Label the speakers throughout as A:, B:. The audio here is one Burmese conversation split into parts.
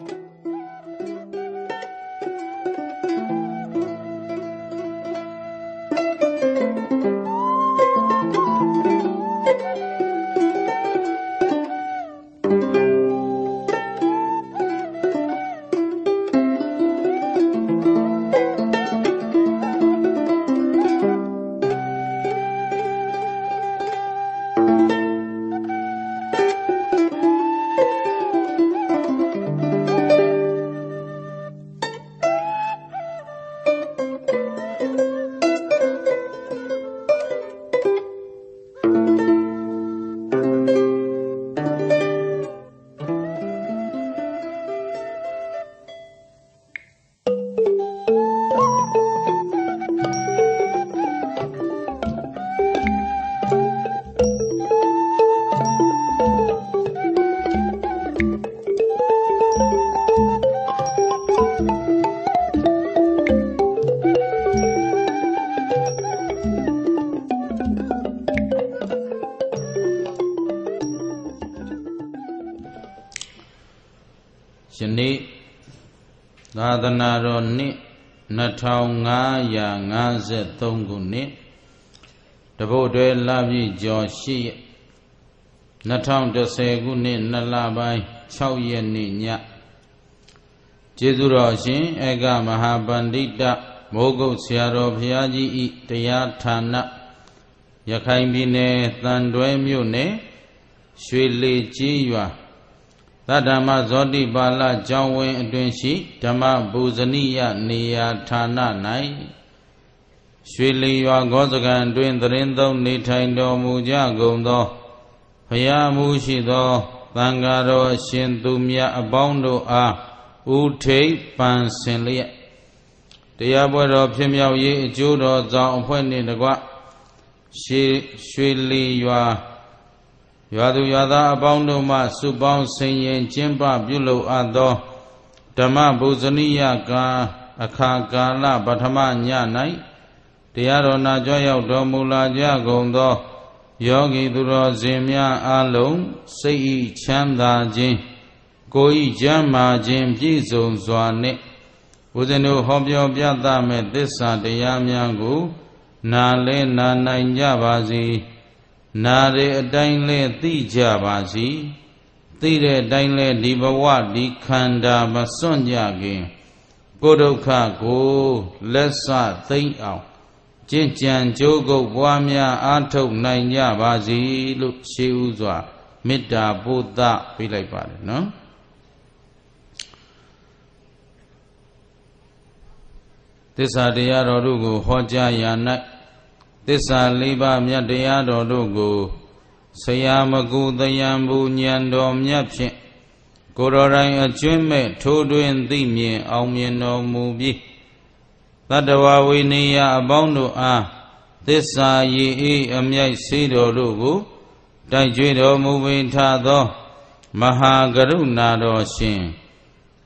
A: あ1553ခုနှစ်တပုတ်တွဲလပြည့်ကျော်ရှိ2010ခုနှစ်နှစ်လပိုင်း6ရက်နေ့ညကျေးဇူးတော်ရှင်ဧကမဟာပန္တိတမိုးကုတ်ဆရာတော်ဘုရားကြီးဤတရားဌာနရခိုင်ပြည်နယ်တန်တွဲမြို့နယ်ရွှေလေကြီးရွာသတ္တမဇောတိပါဠကျောင်းဝင်းအတွင်ရှိဓမ္မဘူဇနိယနေရာဌာန၌ရွှေလီရွာဂောစကံတွင်သရင်သုံးနေထိုင်တော်မူကြကုန်သောဖရာမူရှိသောသံဃာတော်အရှင်သူမြတ်အပေါင်းတို့အားဥထိပ်ပန်ဆင်လျက်တရားပွဲတော်ဖြစ်မြောက်ရေးအကျိုးတော်ကြောင့်အဖွဲ့နှင့်တကားရွှေလီရွာရွာသူရွာသားအပေါင်းတို့မှ စုပေါင်းဆင်ရင်ကျင်းပပြုလုပ်အပ်သောဓမ္မဗုဇဏိယကံအခါကာလပထမည၌တရားတော်နာကြွရောက်တော်မူလာကြကုန်သောယောဂီသူတော်စင်များအလုံးစိတ်ဤချမ်းသာခြင်းကိုယ်ဤကျမ်းမာခြင်း ပြည့်စုံစွာနှင့်ဦးဇင်းတို့ဟောပြောပြသမဲ့သစ္စာတရားများကို နာလဲနာနိုင်ကြပါစေ။နာတဲ့အတိုင်းလဲသိကြပါစီသိတဲ့အတိုင်းလဲဒီဘဝဒီခန္ဓာမစွန့်ကြခင်ကိုဒုက္ခကိုလက်စသိမ့်အောင်ကြင်ကြံကြိုးကုပ်ပွားများအားထုတ်နိုင်ကြပါစီလို့ရှေးဥစွာမေတ္တာပို့သပေးလိုက်ပါတယ်နော်သစ္စာတရားတော်တို့ကို ဟောကြားရာ၌သစ္စာလေးပါးမြတ်တရားတော်တို့ကိုဆရာမကူတယံဘူးညံတော်မြတ်ဖြင့်ကိုယ်တော်တိုင်အကျွင့်မဲ့ထိုးတွင်သိမြင်အောင်မြင်တော်မူပြီးတတဝဝိနည်းအပေါင်းတို့အားသစ္စာရည်အေးအမြိုက်စေတော်တို့ကို တိုက်ကြွတော်မူပင်ထသော မဟာကရုဏာတော်ရှင်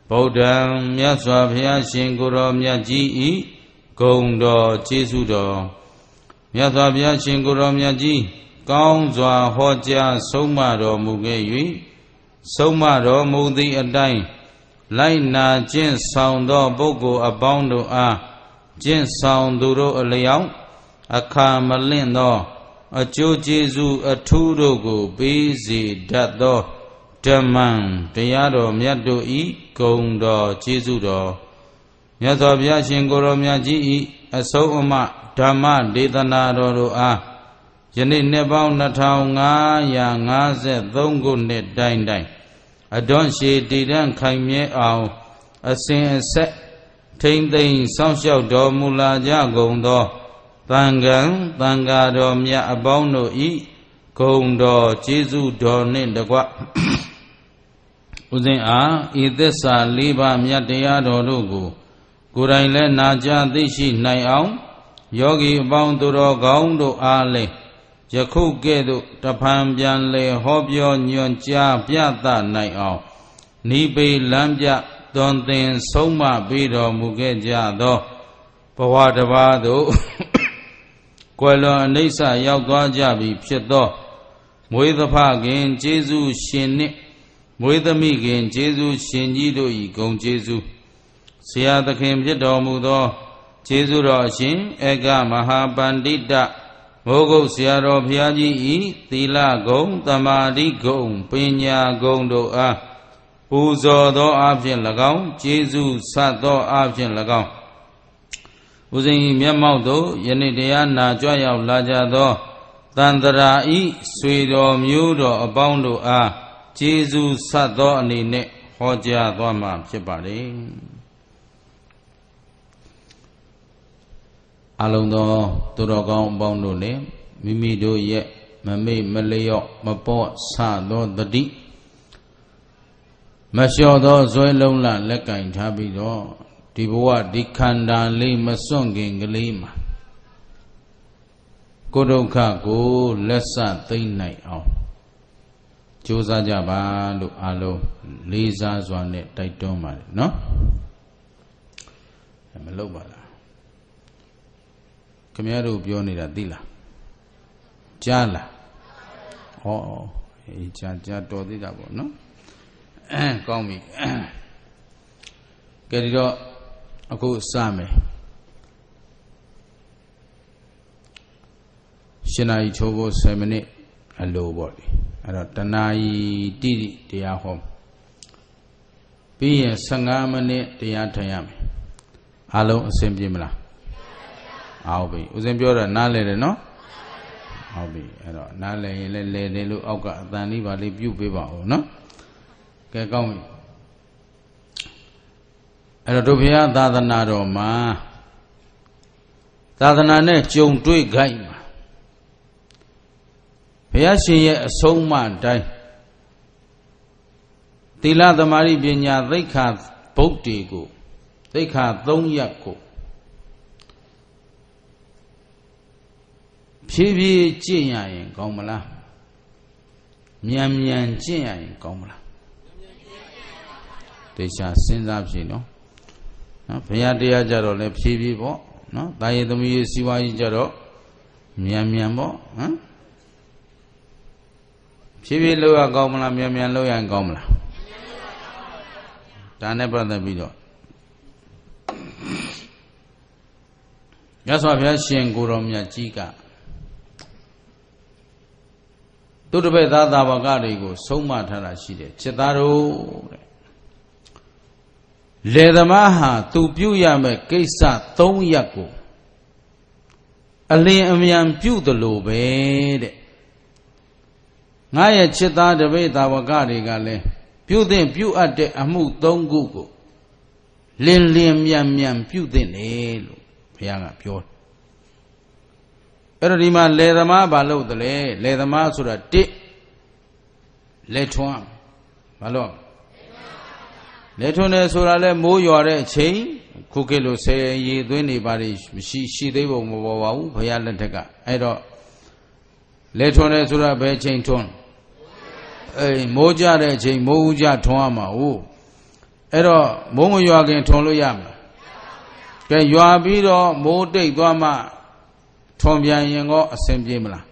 A: ဗုဒ္ဓံမြတ်စွာဘုရားရှင်ကိုရောမြတ်ကြီးဤဂုံတော်ကျေးဇူးတော်မြတ်စွာဘုရားရှင်ကိုရောမြတ်ကြီးကောင်းစွာဟောကြားဆုံးမတော်မူခဲ့၍ဆုံးမတော်မူသည့်အတိုင်းလိုက်နာကျင့်ဆောင်သောပုဂ္ဂိုလ်အပေါင်းတို့အားကျင့်ဆောင်သူတို့အလျောက်အခါမလင့်သောအကျိုးကျေးဇူးအထူးတို့ကိုပေးစေတတ်သောဓမ္မံတရားတော်မြတ်တို့ဤဂုံတော်ကျေးဇူးတော်မြတ်စွာဘုရားရှင်ကိုရောမြတ်ကြီးဤအဆုံးအမဓမ္မဒေသနာတော်တို့အားယနေ့နှစ်ပေါင်း2553ခုနှစ်တိုင်းတိုင်းအဒွန်ရှည်တည်တံ့ခိုင်မြဲအောင်အစဉ်အဆက်ထိမ့်သိမ့်စောင့်ရှောက်တော်မူလာကြကုန်သောတန်ခံတန်ဃာတော်မြတ်အပေါင်းတို့ဤဂုံတော်ကျေးဇူးတော်နှင့်တကွဥစဉ်အားဤသစ္စာ၄ပါးမြတ်တရားတော်တို့ကိုကိုယ်တိုင်လည်းနာကြားသိရှိနိုင်အောင်ယောဂီအပေါင်းသူတော်ကောင်းတို့အားလည်းယခုကဲ့သို့ တဖန်ပြန်လေဟောပြောညွန်ကြားပြသနိုင်အောင်နိဗ္ဗေလမ်းပြသွန်သင်ဆုံးမပေးတော်မူခဲ့ကြသောဘဝတပါးသို့ကွယ်လွန်အိဋ္ဌာရောက်သွားကြပြီဖြစ်သော မွေးသဖခင်ကျေးဇူးရှင်နှင့်မွေးသမီးခင်ကျေးဇူးရှင်ကြီးတို့၏ဂုဏ်ကျေးဇူးဆရာသခင်ဖြစ်တော်မူသောကျေးဇူးတော်ရှင်ဧကမဟာပန္တိတဘိုးကုတ်ဆရာတော်ဘုရားကြီးဤသီလဂုံတမာတိဂုံပညာဂုံတို့အားပူဇော်သောအဖြစ်၎င်းကျေးဇူးဆတ်သောအဖြစ်၎င်းဦးဇင်းမျက်မှောက်သို့ယနေ့တရားနာကြွရောက်လာကြသောတန်တရာဤဆွေတော်မျိုးတော်အပေါင်းတို့အားကျေးဇူးဆတ်သောအနေနဲ့ဟောကြားသွားမှာဖြစ်ပါလေ။အလုံးသောသူတော်ကောင်းအပေါင်းတို့လည်းမိမိတို့ရဲ့မမေ့မလျော့မပေါ့ဆသောတတိမလျှော်သောဇွဲလုံးလလက်ကင်ထားပြီးတော့ဒီဘဝဒီခန္ဓာလေးမစွန့်ခင်ကလေးမှာကိုဒုက္ခကိုလက်ဆသိမ့်နိုင်အောင်ကြိုးစားကြပါလို့အားလုံးလေးစားစွာနဲ့တိုက်တွန်းပါတယ်နော်မလုပ်ပါလားခင်ဗျားတို့ပြောနေတာသိလားကြားလားဩအေးကြားကြားတော်သေးတာပေါ့နော်ကောင်းပြီကဲဒီတော့အခုစမယ်ရှင်နာကြီးချိုးဖို့7မိနစ်အလိုပေါ့လေအဲ့တော့တနာကြီးတိတိတရားဟောပြီးရင်15မိနစ်တရားထိုင်ရမယ်အားလုံးအဆင်ပြေမလားဟုတ်ပြီဦးဇင်းပြောတာနားလဲတယ်နော်ဟုတ်ပြီအဲ့တော့နားလဲရင်လည်းလဲတယ်လို့အောက်ကအတန်လေးပါလေးပြုတ်ပေးပါဦးနော်ကဲကောင်းပြီအဲ့တော့တို့ဘုရား သာသနာတော်မှာသာသနာနဲ့ကြုံတွေ့ခိုက်မှာဘုရားရှင်ရဲ့အဆုံးအမတိုင်းသီလသမารိပညာသိက္ခာဗုဒ္ဓေကို သိက္ခာ၃ရပ်ကိုဖြည်းဖြည်းကြင့်ရရင်ကောင်းမလားမြန်မြန်ကြင့်ရရင်ကောင်းမလားတေချာစဉ်းစားဖြေနော်နော်ဘုရားတရားကြတော့လဲဖြည်းဖြည်းပေါ့နော်တာယေသမီးရေးစီဝါကြီးကြတော့မြန်မြန်ပေါ့ဟမ်ဖြည်းဖြည်းလောက်ရကောင်းမလားမြန်မြန်လောက်ရရင်ကောင်းမလားဒါနဲ့ပတ်သက်ပြီးတော့ရသော်ဘုရားရှင်ကိုရောမြတ်ကြီးကသူတပည့်သားသာဝကတွေကို ဆုံးမထားတာရှိတယ်จิตသားတို့တဲ့လေသမားဟာ သူပြုရမယ့်ကိစ္စ၃ရပ်ကိုအလင်းအမြန်ပြုသလိုပဲတဲ့ငါရဲ့จิตသားတပည့်သာဝကတွေကလည်းပြုသင်ပြုအပ်တဲ့အမှု၃ခုကိုလင်းလင်းမြန်မြန်ပြုသင်တယ်လို့ဘုရားကပြောတယ်အဲ့တော့ဒီမှာလယ်သမားဘာလုပ်သလဲလယ်သမားဆိုတာတစ်လက်ထွန်းဘာလို့လက်ထွန်းတယ်ဆိုတာလဲမိုးရွာတဲ့အချိန်ခုခေတ်လိုဆယ်ရည်သွင်းနေပါလိမရှိရှိသေးပုံမပေါ်ပါဘူးဘုရားလက်ထက်ကအဲ့တော့လက်ထွန်းတယ်ဆိုတာဘယ်ချိန်ထွန်းအဲမိုးကြတဲ့အချိန်မိုးဦးကြထွန်းရမှာဟုတ်အဲ့တော့မိုးမရွာခင်ထွန်းလို့ရမှာကဲရွာပြီးတော့မိုးတိတ်သွားမှထွန်ပြန်ရင်ကောအဆင်ပြေမလား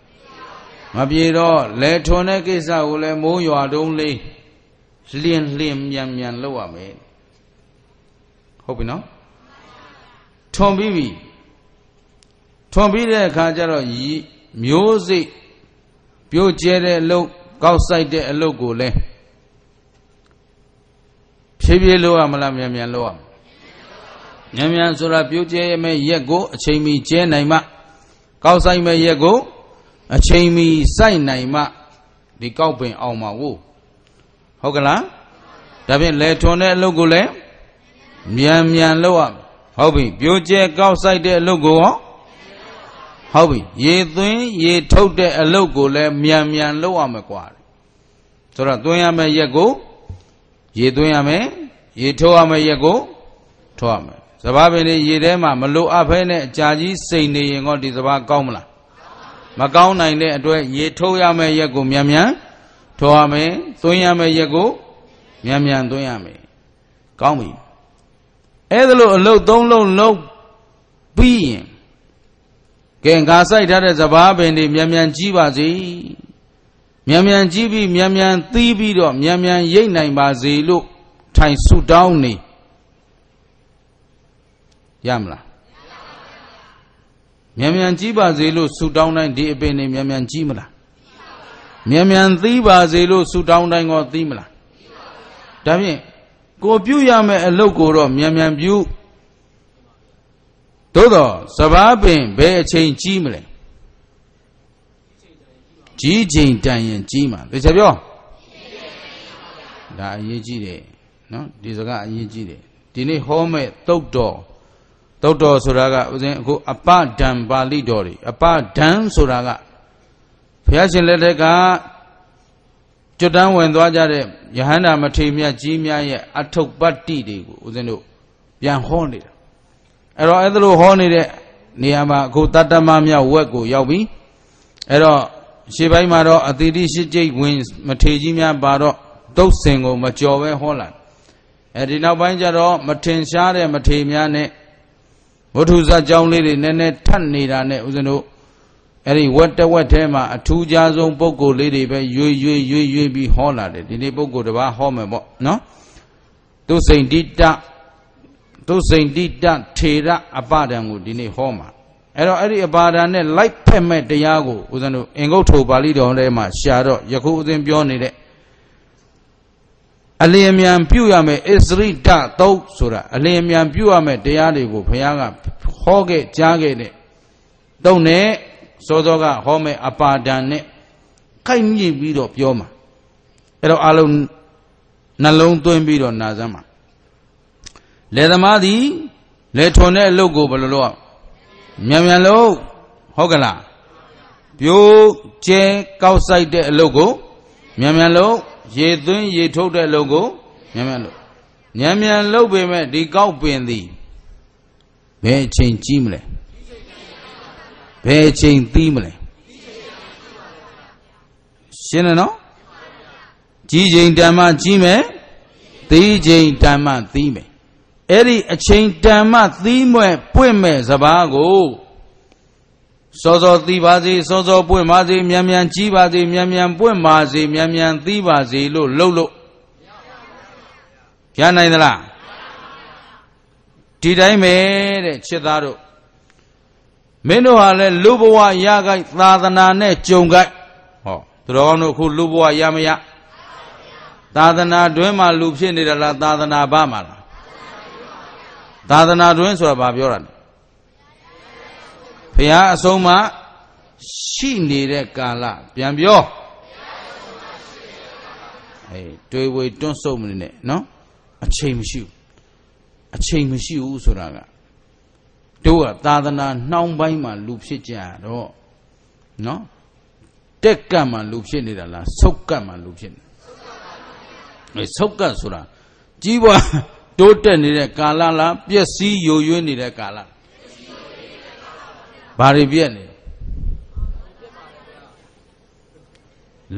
A: မပြေတော့လဲထွန်တဲ့ကိစ္စကိုလည်းမိုးရွာတုံးလေးလင်းလင်းမြန်မြန်လုပ်ရမယ်ဟုတ်ပြီနော်ထွန်ပြီးပြီထွန်ပြီးတဲ့အခါကျတော့မျိုးစိတ်ပြိုကျဲတဲ့အလုတ်ကောက်ဆိုင်တဲ့အလုတ်ကိုလဲဖြည်းဖြည်းလုပ်ရမလားမြန်မြန်လုပ်ရမလားမြန်မြန်ဆိုတာပြိုကျဲရမယ်ရက်ကိုအချိန်မီကျဲနိုင်မှကောက်ဆိုင်မဲ့ရက်ကို အချိန်မီစိုက်နိုင်မှဒီကောက်ပင်အောင်မှာကိုဟုတ်ကလားဒါဖြင့်လေထွန်တဲ့အလုပ်ကိုလည်းမြန်မြန်လုပ်ရဟုတ်ပြီပြိုကျဲကောက်ဆိုင်တဲ့အလုပ်ကိုရောဟုတ်ပြီရေသွင်းရေထုတ်တဲ့အလုပ်ကိုလည်းမြန်မြန်လုပ်ရမယ်ကွာဆိုတော့သွင်းရမယ့်ရက်ကိုရေသွင်းရမယ်ရေထုတ်ရမယ့်ရက်ကိုထုတ်ရမယ်စဘာပင်လေးရေထဲမှာမလိုအပ်ဖဲနဲ့အကြာကြီးစိန်နေရင်တော့ဒီစဘာကောင်းမလားမကောင်းနိုင်တဲ့အတွက်ရေထုတ်ရမယ့်ရက်ကိုမြန်မြန်ထုတ်ရမယ်သွင်းရမယ့်ရက်ကိုမြန်မြန်သွင်းရမယ်ကောင်းပြီအဲ့ဒါလို့အလုတ်သုံးလုံးလုံးပြီးရင်ကဲငါစိုက်ထားတဲ့စဘာပင်တွေမြန်မြန်ကြီးပါစေမြန်မြန်ကြီးပြီးမြန်မြန်သီးပြီးတော့မြန်မြန်ရိတ်နိုင်ပါစေလို့ထိုင်ဆုတောင်းနေရမလားမြန်မြန်ကြီးပါစေလို့ဆုတောင်းတိုင်းဒီအပင်နေမြန်မြန်ကြီးမလားမြန်မြန်သီးပါစေလို့ဆုတောင်းတိုင်းကောသီးမလားဒါဖြင့်ကိုပြုရမယ့်အလုပ်ကိုတော့မြန်မြန်ပြုသို့တော့စဘာပင်ဘယ်အချိန်ကြီးမလဲကြီးချိန်တန်ရင်ကြီးမှာသိချင်ပြောဒါအရေးကြီးတယ်နော်ဒီစကားအရေးကြီးတယ်ဒီနေ့ဟောမဲ့တုတ်တော်သုတ်တော်ဆိုတာကဥစဉ်အခုအပဒံပါဠိတော်တွေအပဒံဆိုတာကဘုရားရှင်လက်ထက်ကကျွတ်တန်းဝင်သွားကြတဲ့ယဟန္တာမထေရမြတ်ကြီးများရဲ့အထုပ်ပတ္တိတွေကိုဥစဉ်တို့ပြန်ဟောနေတာအဲ့တော့အဲ့ဒါလိုဟောနေတဲ့နေရာမှာအခုတတ္တမမြောက်ဝက်ကို ရောက်ပြီအဲ့တော့ရှေ့ပိုင်းမှာတော့အတိတိရှိကျိတ်ဝင်မထေကြီးများပါတော့တုတ်စင်ကို မကြော်ပဲဟောလာအဲဒီနောက်ပိုင်းကျတော့မထင်ရှားတဲ့မထေများနဲ့ဝတ္ထုဇာကြောင်းလေးတွေနည်းနည်းထပ်နေတာနဲ့ဦးဇင်းတို့အဲ့ဒီဝက်တဝက်ထဲမှာအထူးခြားဆုံးပုံကိုလေးတွေပဲရွေရွေရွေရွေပြီးဟောလာတယ်ဒီနေ့ပုံကိုတပါးဟောမယ်ပေါ့နော်သူစိန်တိတသူစိန်တိတထေရအပဒံကိုဒီနေ့ဟောမှာအဲ့တော့အဲ့ဒီအပါဒံနဲ့လိုက်ဖက်မဲ့တရားကိုဦးဇင်းတို့အင်္ဂုတ်ထုပါဠိတော်ထဲမှာရှာတော့ယခုဦးဇင်းပြောနေတဲ့အလျင်မြန်ပြုရမယ်အစ္စရိဒသုတ်ဆိုတာအလျင်မြန်ပြုရမယ်တရားတွေကိုဘုရားကဟောခဲ့ကြားခဲ့တဲ့တုံနဲ့စောစောကဟောမယ်အပါဒံနဲ့ခိုက်မြင့်ပြီးတော့ပြောမှာအဲ့တော့အလုံးနှလုံးသွင်းပြီးတော့နာစမ်းမှာလေသမားသည်လေထုံတဲ့အလုပ်ကိုဘယ်လိုလုပ်မြန်မြန်လုပ်ဟုတ်ကလားပြိုးကျဲကောက်ဆိုင်တဲ့အလုပ်ကိုမြန်မြန်လုပ်ရေသွင်းရေထုတ်တဲ့လုပ်ကိုမြန်မြန်လုပ်မြန်မြန်လုပ်ပေမဲ့ဒီကောက်ပင်သည်ဘယ်အချိန်ကြီးမလဲဘယ်အချိန်သီးမလဲရှင်းတယ်နော်ကြီးချိန်တန်မှ ကြီးမယ်သီးချိန်တန်မှသီးမယ်အဲ့ဒီအချိန်တန်မှသီးမွဲပွင့်မဲ့စပားကိုစောစောသိပါစေစောစောပွင့်ပါစေမြန်မြန်ကြီးပါစေမြန်မြန်ပွင့်ပါစေမြန်မြန်သိပါစေလို့လှုပ်လို့ရနိုင်သလားဒီတိုင်းပဲတဲ့ချစ်သားတို့မင်းတို့ဟာလဲလူဘဝရခိုက်သာသနာနဲ့ကြုံခိုက်ဟောသူတော်ကောင်းတို့အခုလူဘဝရမရသာသနာတွင်မှလူဖြစ်နေတယ်လားသာသနာဘာမှာလားသာသနာတွင်ဆိုတာဘာပြောတာလဲဘုရားအဆုံးမရှိနေတဲ့ကာလပြန်ပြောအေးတွေးဝေတွန့်ဆုတ်မနေနဲ့နော် အချိန်မရှိဘူးအချိန်မရှိဘူးဆိုတာကတို့ကသာသနာနှောင်းပိုင်းမှာလူဖြစ်ကြတော့နော်တက်ကတ်မှာလူဖြစ်နေတာလားဆုတ်ကတ်မှာလူဖြစ်နေအဲဆုတ်ကတ်ဆိုတာကြီးပွားတိုးတက်နေတဲ့ကာလလားပျက်စီးယိုယွင်းနေတဲ့ကာလလားဘာတွေပြက်နေ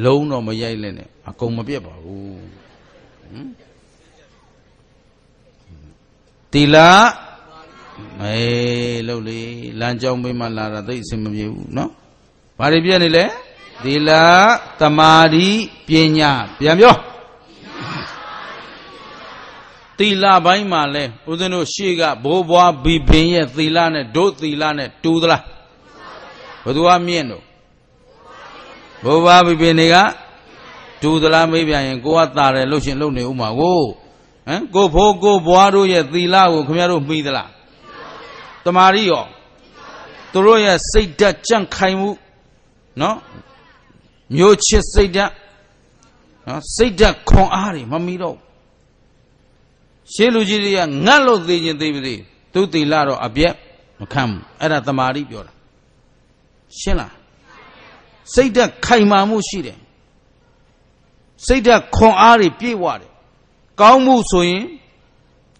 A: လုံးတော့မရိုက်လက်နဲ့အကုန်မပြက်ပါဘူးဟမ်တီလာအေးလှုပ်လေလမ်းကြောင်းပေးမှလာတာသိအဆင်မပြေဘူးเนาะဘာတွေပြက်နေလဲသီလသမာဓိပညာပြန်ပြောသီလပိုင်းမှာလဲဦးဇင်းတို့ရှေ့ကဘိုးဘွားဘီပင်ရဲ့သီလနဲ့ဒုသီလနဲ့တူသလားဘယ်သူကမြင့်တို့ဘိုးဘွားဘီပင်တွေကတူသလားမေးပြန်ရင်ကိုကတာတယ်လို့ရှင်လုံနေဥမာကိုဟမ်ကိုဖိုးကိုဘွားတို့ရဲ့သီလကိုခင်ဗျားတို့မှီသလားတမာရီရောသူတို့ရဲ့စိတ်ဓာတ်ကြန့်ခိုင်မှုနော်မျိုးချစ်စိတ်ဓာတ်နော်စိတ်ဓာတ်ခွန်အားတွေမမီတော့ရှေးလူကြီးတွေကငတ်လို့သိခြင်းသိမသိသူသီလတော့အပြက်မခံဘူးအဲ့ဒါတမာရီပြောတာရှင်းလားစိတ်ဓာတ်ခိုင်မာမှုရှိတယ်စိတ်ဓာတ်ခွန်အားတွေပြည့်ဝတယ်ကောင်းမှုဆိုရင်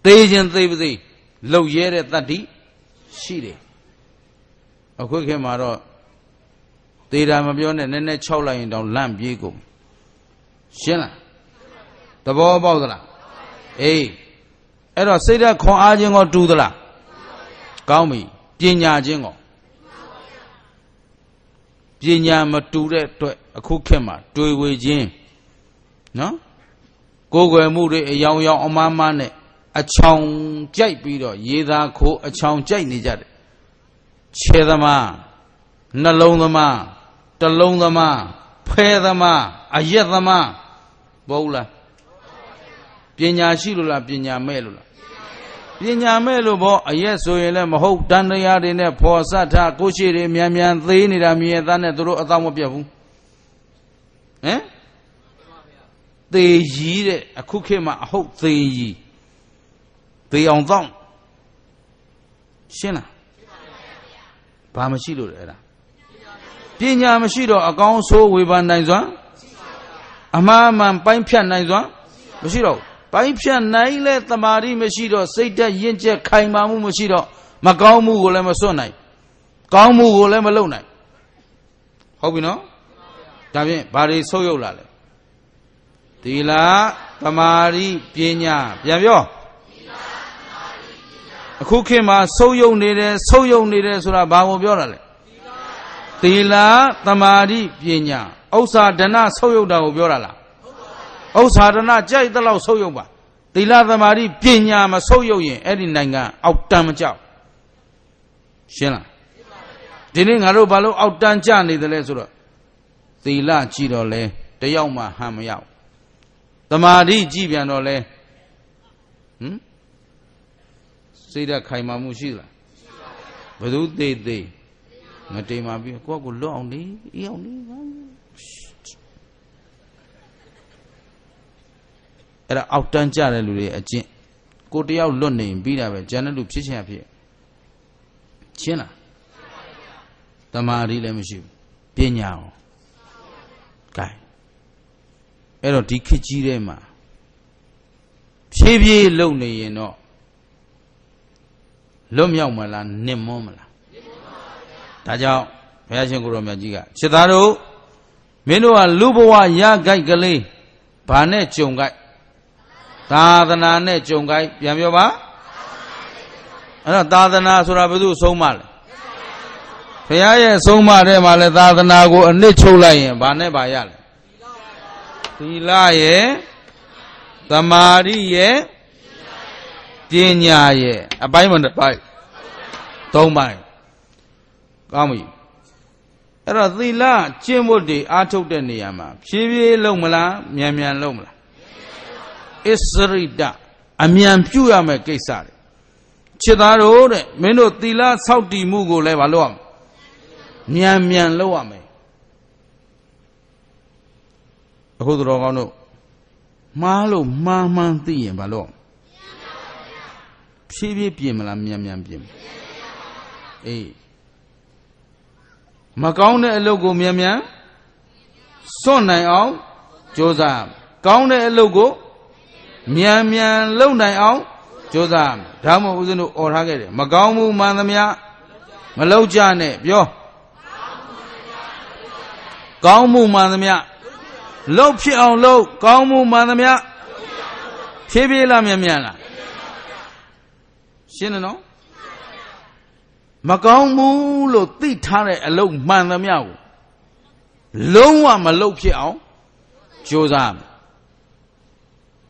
A: သိခြင်းသိမသိလုံရဲတဲ့တတ္တိရှိတယ်အခုခေတ်မှာတော့သေးတာမပြောနဲ့နည်းနည်း6လိုက်ရင်တောင်လန့်ပြေးကုန်ရှင်းလားသဘောပေါက်သလားအေးအဲ့တော့စိတ်ဓာတ်ခွန်အားခြင်းကိုတူသလားကောင်းပြီပညာခြင်းကိုပညာမတူတဲ့အတွက်အခုခေတ်မှာတွေ့ဝေခြင်းနော်ကိုယ်ွယ်မှုတွေအယောင်ယောင်အမားမားနဲ့အချောင်ကြိုက်ပြီးတော့ရေသာခိုးအချောင်ကြိုက်နေကြတယ်ခြေသမားနှလုံးသမားတလုံးသမားဖဲသမားအရက်သမားဘုလားပညာရှိလို့လားပညာမဲ့လို့လားပညာမဲ့လို့ဘောအရက်ဆိုရင်လည်းမဟုတ်တန်တရားတွေနဲ့ဖော်ဆတ်ထားကိုရှိတွေမြန်မြန်သေးနေတာမြင်ရသားနဲ့တို့အသောမပြတ်ဘူးဟမ်သေကြီးတဲ့အခုခေတ်မှာအဟုတ်သေကြီးသေအောင်သောရှင်းလားဘာမရှိလို့လဲအဲ့ဒါပညာမရှိတော့အကောင်းဆိုးဝေဖန်နိုင်စွာအမှားမှန်ပိုင်းဖြတ်နိုင်စွာမရှိတော့ပိုင်းဖြတ်နိုင်လဲတမာရီမရှိတော့စိတ်ဓာတ်ရင့်ကျက်ခိုင်မာမှုမရှိတော့မကောင်းမှုကိုလည်းမစွန့်နိုင်ကောင်းမှုကိုလည်းမလုပ်နိုင်ဟုတ်ပြီနော်ဒါဖြင့်ဘာတွေဆုပ်ယုပ်လာလဲသီလတမာရီပညာပြန်ပြောအခုခေတ်မှာဆုပ်ယုပ်နေတယ်ဆုပ်ယုပ်နေတယ်ဆိုတာဘာကိုပြောတာလဲသီလတမာရီပညာဥစ္စာဒဏဆုပ်ယုပ်တာကိုပြောတာလားဥစ္စာဒနာကြိုက်သလောက်ဆုပ်ယုပ်ပါသီလသမာဓိပညာမဆုပ်ယုပ်ရင်အဲ့ဒီနိုင်ငံအောက်တန်းမကြောက်ရှင်းလားဒီနေ့ငါတို့ဘာလို့အောက်တန်းကြနေသလဲဆိုတော့သီလကြည့်တော့လဲတယောက်မှဟန်မရောက်သမာဓိကြည့်ပြန်တော့လဲဟမ်စိတ်ဓာတ်ခိုင်မာမှုရှိလားဘယ်သူသေးသေးငါတိမ်မာပြီးကိုယ့်ကိုလွတ်အောင်နေအေးအောင်နေအဲ့ဒါအောက်တန်းကြတဲ့လူတွေအကျင့်ကိုတယောက်လွတ်နေပြီးတာပဲဂျန်တဲ့လူဖြစ်ချင်ရဖြစ်ရှင်းလားတမာရီလည်းမရှိဘူးပညာရောကဲအဲ့တော့ဒီခစ်ကြီးထဲမှာဖြည်းဖြည်းလုံနေရင်တော့လွတ်မြောက်မလားနစ်မွန်းမလားနစ်မွန်းပါဗျာဒါကြောင့်ဘုရားရှင်ကိုရောမြတ်ကြီးကစစ်သားတို့မင်းတို့ကလူဘဝရကြိုက်ကလေးဘာနဲ့ကြုံကြိုက်သာသနာနဲ့ကြုံခိုင်းပြန်ပြောပါအဲ့တော့သာသနာဆိုတာဘယ်သူဆုံးမလဲဘုရားရဲ့ဆုံးမတဲ့မှာလဲသာသနာကို အနစ်ချုပ်လိုက်ရင်ဘာနဲ့ဘာရလဲသီလရဲ့သမာဓိရဲ့ပညာရဲ့အပိုင်းမတစ်ပိုင်းသုံးပိုင်းကောင်းပြီအဲ့တော့သီလကျင့်ဖို့တည်းအားထုတ်တဲ့နေရာမှာဖြည်းဖြည်းလုံးမလားမြန်မြန်လုံးမလားအစ္စရိတအမြန်ပြုရမယ်ကိစ္စတဲ့ခြေသားတို့တဲ့မင်းတို့သီလစောင့်တည်မှုကိုလည်းမလုပ်ရမယ်မြန်မြန်လုပ်ရမယ်အခုတော်ကောင်းတို့မှားလို့မှားမှန်းသိရင်ဘာလို့ဖြည်းဖြည်းပြင်မလားမြန်မြန်ပြင်အေးမကောင်းတဲ့အလုပ်ကိုမြန်မြန်စွန့်နိုင်အောင်ကြိုးစားကောင်းတဲ့အလုပ်ကိုမြန်မြန်လုံနိုင်အောင်ကြိုးစားမယ်ဒါမှမဟုတ်ဦးဇင်းတို့អော်ထားခဲ့တယ်မကောင်းမှုမှန်သမျှမလောက်ကြနဲ့ပြောကောင်းမှုမှန်သမျှလုံဖြစ်အောင်လုံကောင်းမှုမှန်သမျှဖြည်းဖြည်းလားမြန်မြန်လားရှင်းတယ်နော်မကောင်းဘူးလို့သိထားတဲ့အလုပ်မှန်သမျှကိုလုံးဝမလုပ်ဖြစ်အောင်ကြိုးစားမယ်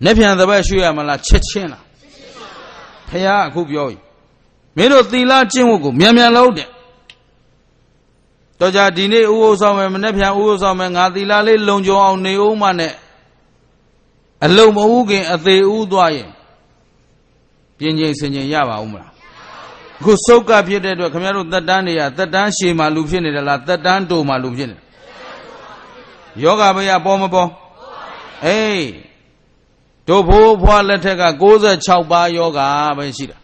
A: လက်ဖြံတပတ်ရွှေ့ရမလားချက်ချင်းလားဖះအခုပြောပြီမင်းတို့သီလကျင့်ဝတ်ကိုမြန်မြန်လုပ်တယ်တော်ကြဒီနေ့ဥဥဆောင်မယ်မနေ့ဖြန်ဥဥဆောင်မယ်ငါသီလလေးလုံကြုံအောင်နေဦးမနဲ့အလုံးမဦးခင်အသေးဦးသွားရင်ပြင်းချင်းစင်ချင်းရပါဦးမလားအခုစုတ်ကဖြစ်တဲ့အတွက်ခင်ဗျားတို့တက်တန်းနေရတက်တန်းရှည်မှလူဖြစ်နေတယ်လားတက်တန်းတိုမှလူဖြစ်နေတယ်ယောဂဘယပေါ်မပေါ်အေးတို့ဘိုးဘွားလက်ထက်က66ပါးယောဂပဲရှိတာ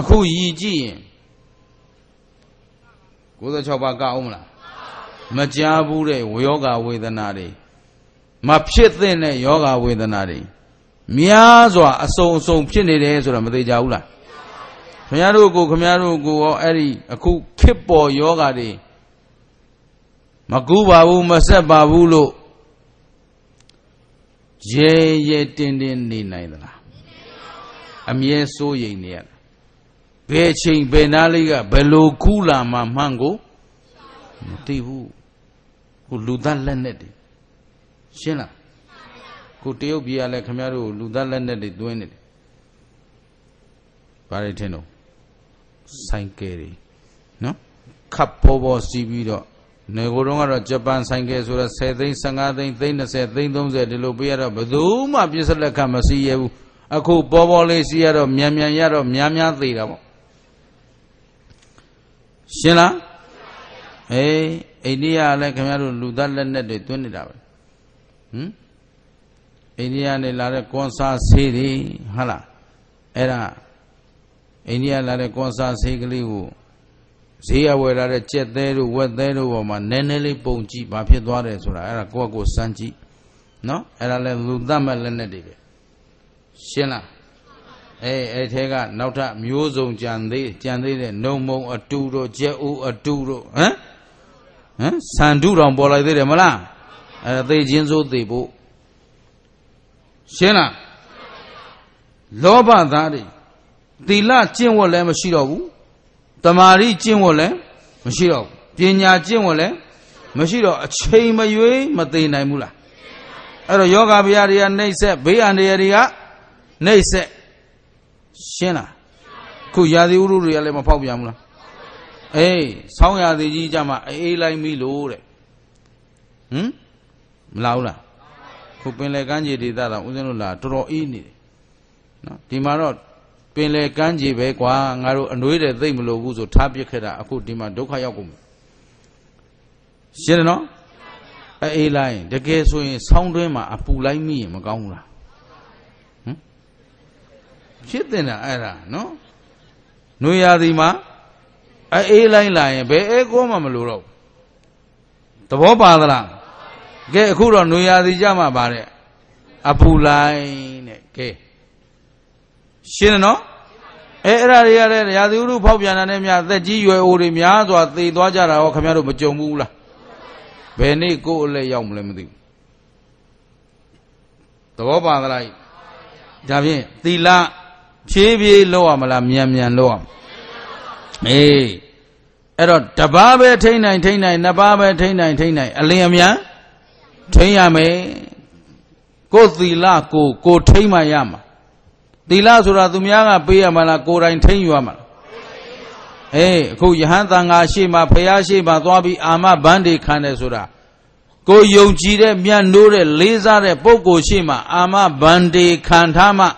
A: အခုရည်ကြည့်ရင်66ပါးကအောင်မလားမကြားဘူးတဲ့ယောဂဝေဒနာတွေမဖြစ်သင့်တဲ့ယောဂဝေဒနာတွေများစွာအစုံအစုံ ဖြစ်နေတယ်ဆိုတာမသေးကြဘူးလားခင်ဗျားတို့ကိုခင်ဗျားတို့ကိုရောအဲ့ဒီအခုခစ်ပေါ်ယောဂတွေမကူပါဘူးမဆက်ပါဘူးလို့ရဲရဲတင်းတင်းနေနိုင်သလားအမြဲစိုးရိမ်နေရဘယ်ချိန်ဘယ်နာလေးကဘယ်လိုခုလာမှမှန်ကိုမသိဘူးကိုလူသားလက်နဲ့တည်းရှင်းလားကိုတရုတ်ပြည်ကလည်းခမရတို့လူသားလက်နဲ့တည်းတွင်းနေတယ်ဘာတွေထင်တော့ဆိုင်ကယ်တွေနော်ခပ်ပေါ်ပေါ်စီးပြီးတော့နေကိုတော့ကတော့ဂျပန်ဆိုင်ကယ်ဆိုတော့10သိန်း15သိန်းသိန်း20သိန်း30ဒီလိုပေးရတော့ဘယ်သူမှပြစ်စလက်ခမစီးရဘူးအခုပေါ်ပေါ်လေးစီးရတော့မြန်မြန်ရတော့များများသေးတာပေါ့ရှင်းလားအေးအိန္ဒိယလည်းခင်ဗျားတို့လူသားလက်နက်တွေတွင်းနေတာပဲဟမ်အိန္ဒိယနဲ့လာတဲ့ကွန်ဆာဆေးတွေဟုတ်လားအဲ့ဒါအိန္ဒိယလာတဲ့ကွန်ဆာဆေးကလေးကိုဈေးရဝယ်လာတဲ့ကြက်သေးတို့ဝက်သေးတို့ပေါ်မှာနည်းနည်းလေးပုံကြည့်ဘာဖြစ်သွားတယ်ဆိုတာအဲ့ဒါကိုယ့်ကိုယ်စမ်းကြည့်နော်အဲ့ဒါလဲလူသတ်မဲ့လက်နဲ့တွေပဲရှင်းလားအေးအဲ့ထဲကနောက်ထပ်မျိုးစုံကြံသေးကြံသေးတဲ့နှုံမုံအတူတို့ကြက်ဦးအတူတို့ဟမ်ဟမ်ဆန်တုတောင်ပေါ်လိုက်သေးတယ်မလားအဲ့သေခြင်းစိုးသေဖို့ရှင်းလားလောဘသားတွေသီလကျင့်ဝတ်လည်းမရှိတော့ဘူးတမာရီကျင့်ဝတ်လည်းမရှိတော့ပညာကျင့်ဝတ်လည်းမရှိတော့အချိန်မရွေးမသိနိုင်ဘူးလားအဲ့တော့ယောဂဗျာတွေကနှိမ့်ဆက်ဘေးအန္တရာယ်တွေကနှိမ့်ဆက်ရှင်းလားခုရာသီဥတုတွေကလည်းမဖောက်ပြန်ဘူးလားအေးဆောင်းရာသီကြီးကြမှာအေးလိုက်ပြီလို့တဲ့ဟမ်မလာဘူးလားခုပင်လေကမ်းခြေဒေသတော်ဦးဇင်းတို့လာတော်တော်အေးနေတယ်နော်ဒီမှာတော့ပင်လေကမ်းခြေပဲကွာငါတို့အနှွေးတယ်သိမ့်မလို့ဘူးဆိုထားပြစ်ခဲ့တာအခုဒီမှာဒုက္ခရောက်ကုန်ပြီရှင်းတယ်နော်အေးလိုက်တကယ်ဆိုရင်ဆောင်းတွင်းမှာအပူလိုက်မိရင်မကောင်းဘူးလားဟမ်ဖြစ်တင်တာအဲ့ဒါနော်နွေရာသီမှာအေးလိုက်လာရင်ဘယ်အဲကိုမှမလို့တော့သဘောပါသလားကဲအခုတော့နွေရာသီကြမှာပါတယ်အပူလိုက်တဲ့ကဲရှင်းတယ်နော်အဲအဲ့ဒါတွေရတဲ့ရာသီဥတုဖောက်ပြန်တာနဲ့များသက်ကြီးရွယ်အိုတွေများစွာသေသွားကြတာဟောခင်ဗျားတို့မကြုံဘူးလားဘယ်နေ့ကိုယ်အလဲရောက်မလဲမသိဘူးသဘောပါသလားဒါဖြင့်သီလဖြည်းဖြည်းလောက်ရမလားမြန်မြန်လောက်ရမလားအေးအဲ့တော့တပါးပဲထိမ့်နိုင်ထိမ့်နိုင်နှစ်ပါးပဲထိမ့်နိုင်ထိမ့်နိုင်အလင်းအမြန်ထိမ့်ရမယ်ကိုယ်သီလကိုကိုထိမ့်မှရမှာသီလဆိုတာသူများကပေးရမှာလားကိုယ်တိုင်ထိမ့်ယူရမှာလားအေးအခုယဟန်သံဃာရှိမှဖရာရှိမှသွားပြီးအာမဘန်းတွေခံတယ်ဆိုတာကိုယုံကြည်တဲ့မြတ်နိုးတဲ့လေးစားတဲ့ပုဂ္ဂိုလ်ရှိမှအာမဘန်းတွေခံထားမှဩ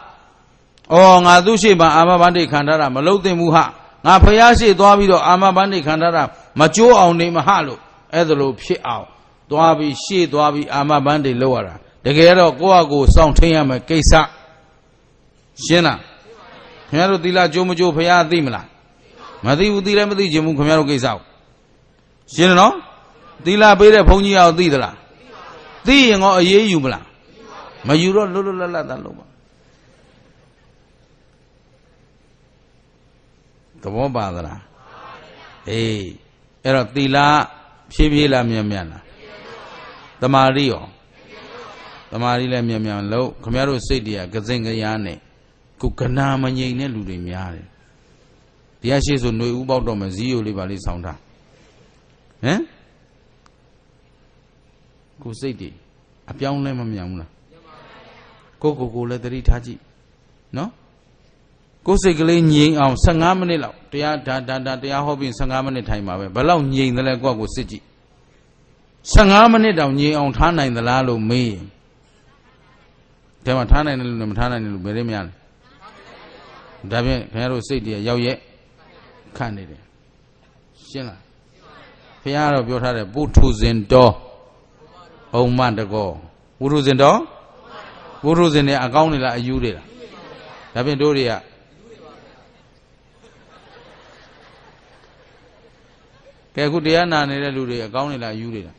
A: ငါသူရှိမှအာမဘန်းတွေခံထားတာမလုံးသိမှုဟာငါဖရာရှိသွားပြီးတော့အာမဘန်းတွေခံထားတာမကြိုးအောင်နေမဟလို့အဲ့ဒါလိုဖြစ်အောင်သွားပြီးရှေ့သွားပြီးအာမဘန်းတွေလောက်ရတာတကယ်တော့ကိုယ့်အကိုစောင့်ထိန်ရမယ်ကိစ္စရှင်းလားခင်ဗျားတို့သီလကြိုးမကြိုးဖရာသိမလားမသိဘူးသိလည်းမသိခြင်းဘူးခင်ဗျားတို့ကိစ္စကိုရှင်းနော်သီလပေးတဲ့ဘုန်းကြီးအောင်သိသလားသိရင်ကောအေးယူမလားမယူတော့လွတ်လွတ်လပ်လပ်သာလုပ်ပါသဘောပါသလားအေးအဲ့တော့သီလဖြည်းဖြည်းလားမြန်မြန်လားတမာရီရောတမာရီလည်းမြန်မြန်လို့ခမရတို့စိတ်တွေကကစင်ကြရားနဲ့ကိုကနာမငြိမ်တဲ့လူတွေများတယ်တရားရှိဆိုຫນွေဥပေါက်တော့မယ်ဇီးယိုလေးပါလေးဆောင်းတာဟမ်ကိုစိတ်တွေအပြောင်းလဲမမြန်ဘူးလားကိုကိုကိုလည်းတတိထားကြည့်နော်ကိုစိတ်ကလေးငြိမ်အောင်15မိနစ်လောက်တရားဒါဒါဒါတရားဟောပြီး15မိနစ်ထိုင်ပါပဲဘယ်လောက်ငြိမ်တယ်လဲကိုကိုစစ်ကြည့်15မိနစ်တောင်ငြိမ်အောင်ထားနိုင်သလားလို့မေးရင်ဒါမှထားနိုင်တယ်လို့မထားနိုင်တယ်လို့ဘယ်လိုများလဲဒါဖြင့်ခင်ဗျားတို့စိတ်တွေရောက်ရက်ခန့်နေတယ်ရှင်းလားဘုရားကတော့ပြောထားတယ်ပုထုဇဉ်တော်ဩမတကောပုထုဇဉ်တော်ပုထုဇဉ်တွေအကောင်းနေလားအယူတွေလားဒါဖြင့်တို့တွေကကဲခုတရားနာနေတဲ့လူတွေအကောင်းနေလားအယူတွေလား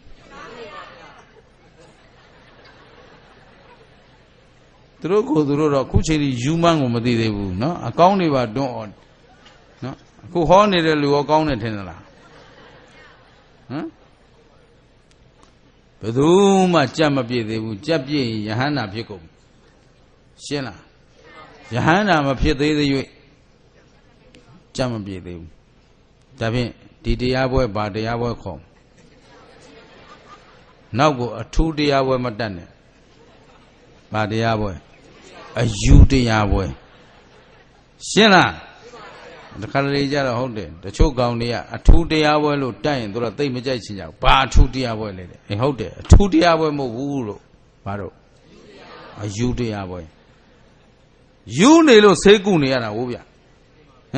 A: သူတို့ကိုသူတို့တော့ခုချိန်ကြီးယူမန်းကိုမသိသေးဘူးเนาะအကောင်းတွေပါတွန်းအောင်เนาะအခုဟောနေတဲ့လူရောကောင်းတယ်ထင်သလားဟမ်ဘယ်သူမှကြက်မပြည့်သေးဘူးကြက်ပြည့်ရင်ယဟန္တာဖြစ်ကုန်ရှင်းလားယဟန္တာမဖြစ်သေးသေး၍ကြက်မပြည့်သေးဘူးဒါဖြင့်ဒီတရားပွဲဘာတရားပွဲခေါ်နောက်ကိုအထူးတရားပွဲမတတ်နဲ့ဘာတရားပွဲအယူတရားပွဲရှင်းလားတခါလေကြတော့ဟုတ်တယ်တချို့ကောင်တွေကအထူးတရားပွဲလို့တိုက်ရင်တို့ကသိမကြိုက်ချင်ကြဘူးဘာအထူးတရားပွဲလဲတဲ့အေးဟုတ်တယ်အထူးတရားပွဲမဟုတ်ဘူးလို့ဘာလို့အယူတရားပွဲယူနေလို့ဆေးကုနေရတာဟုတ်ဗျဟ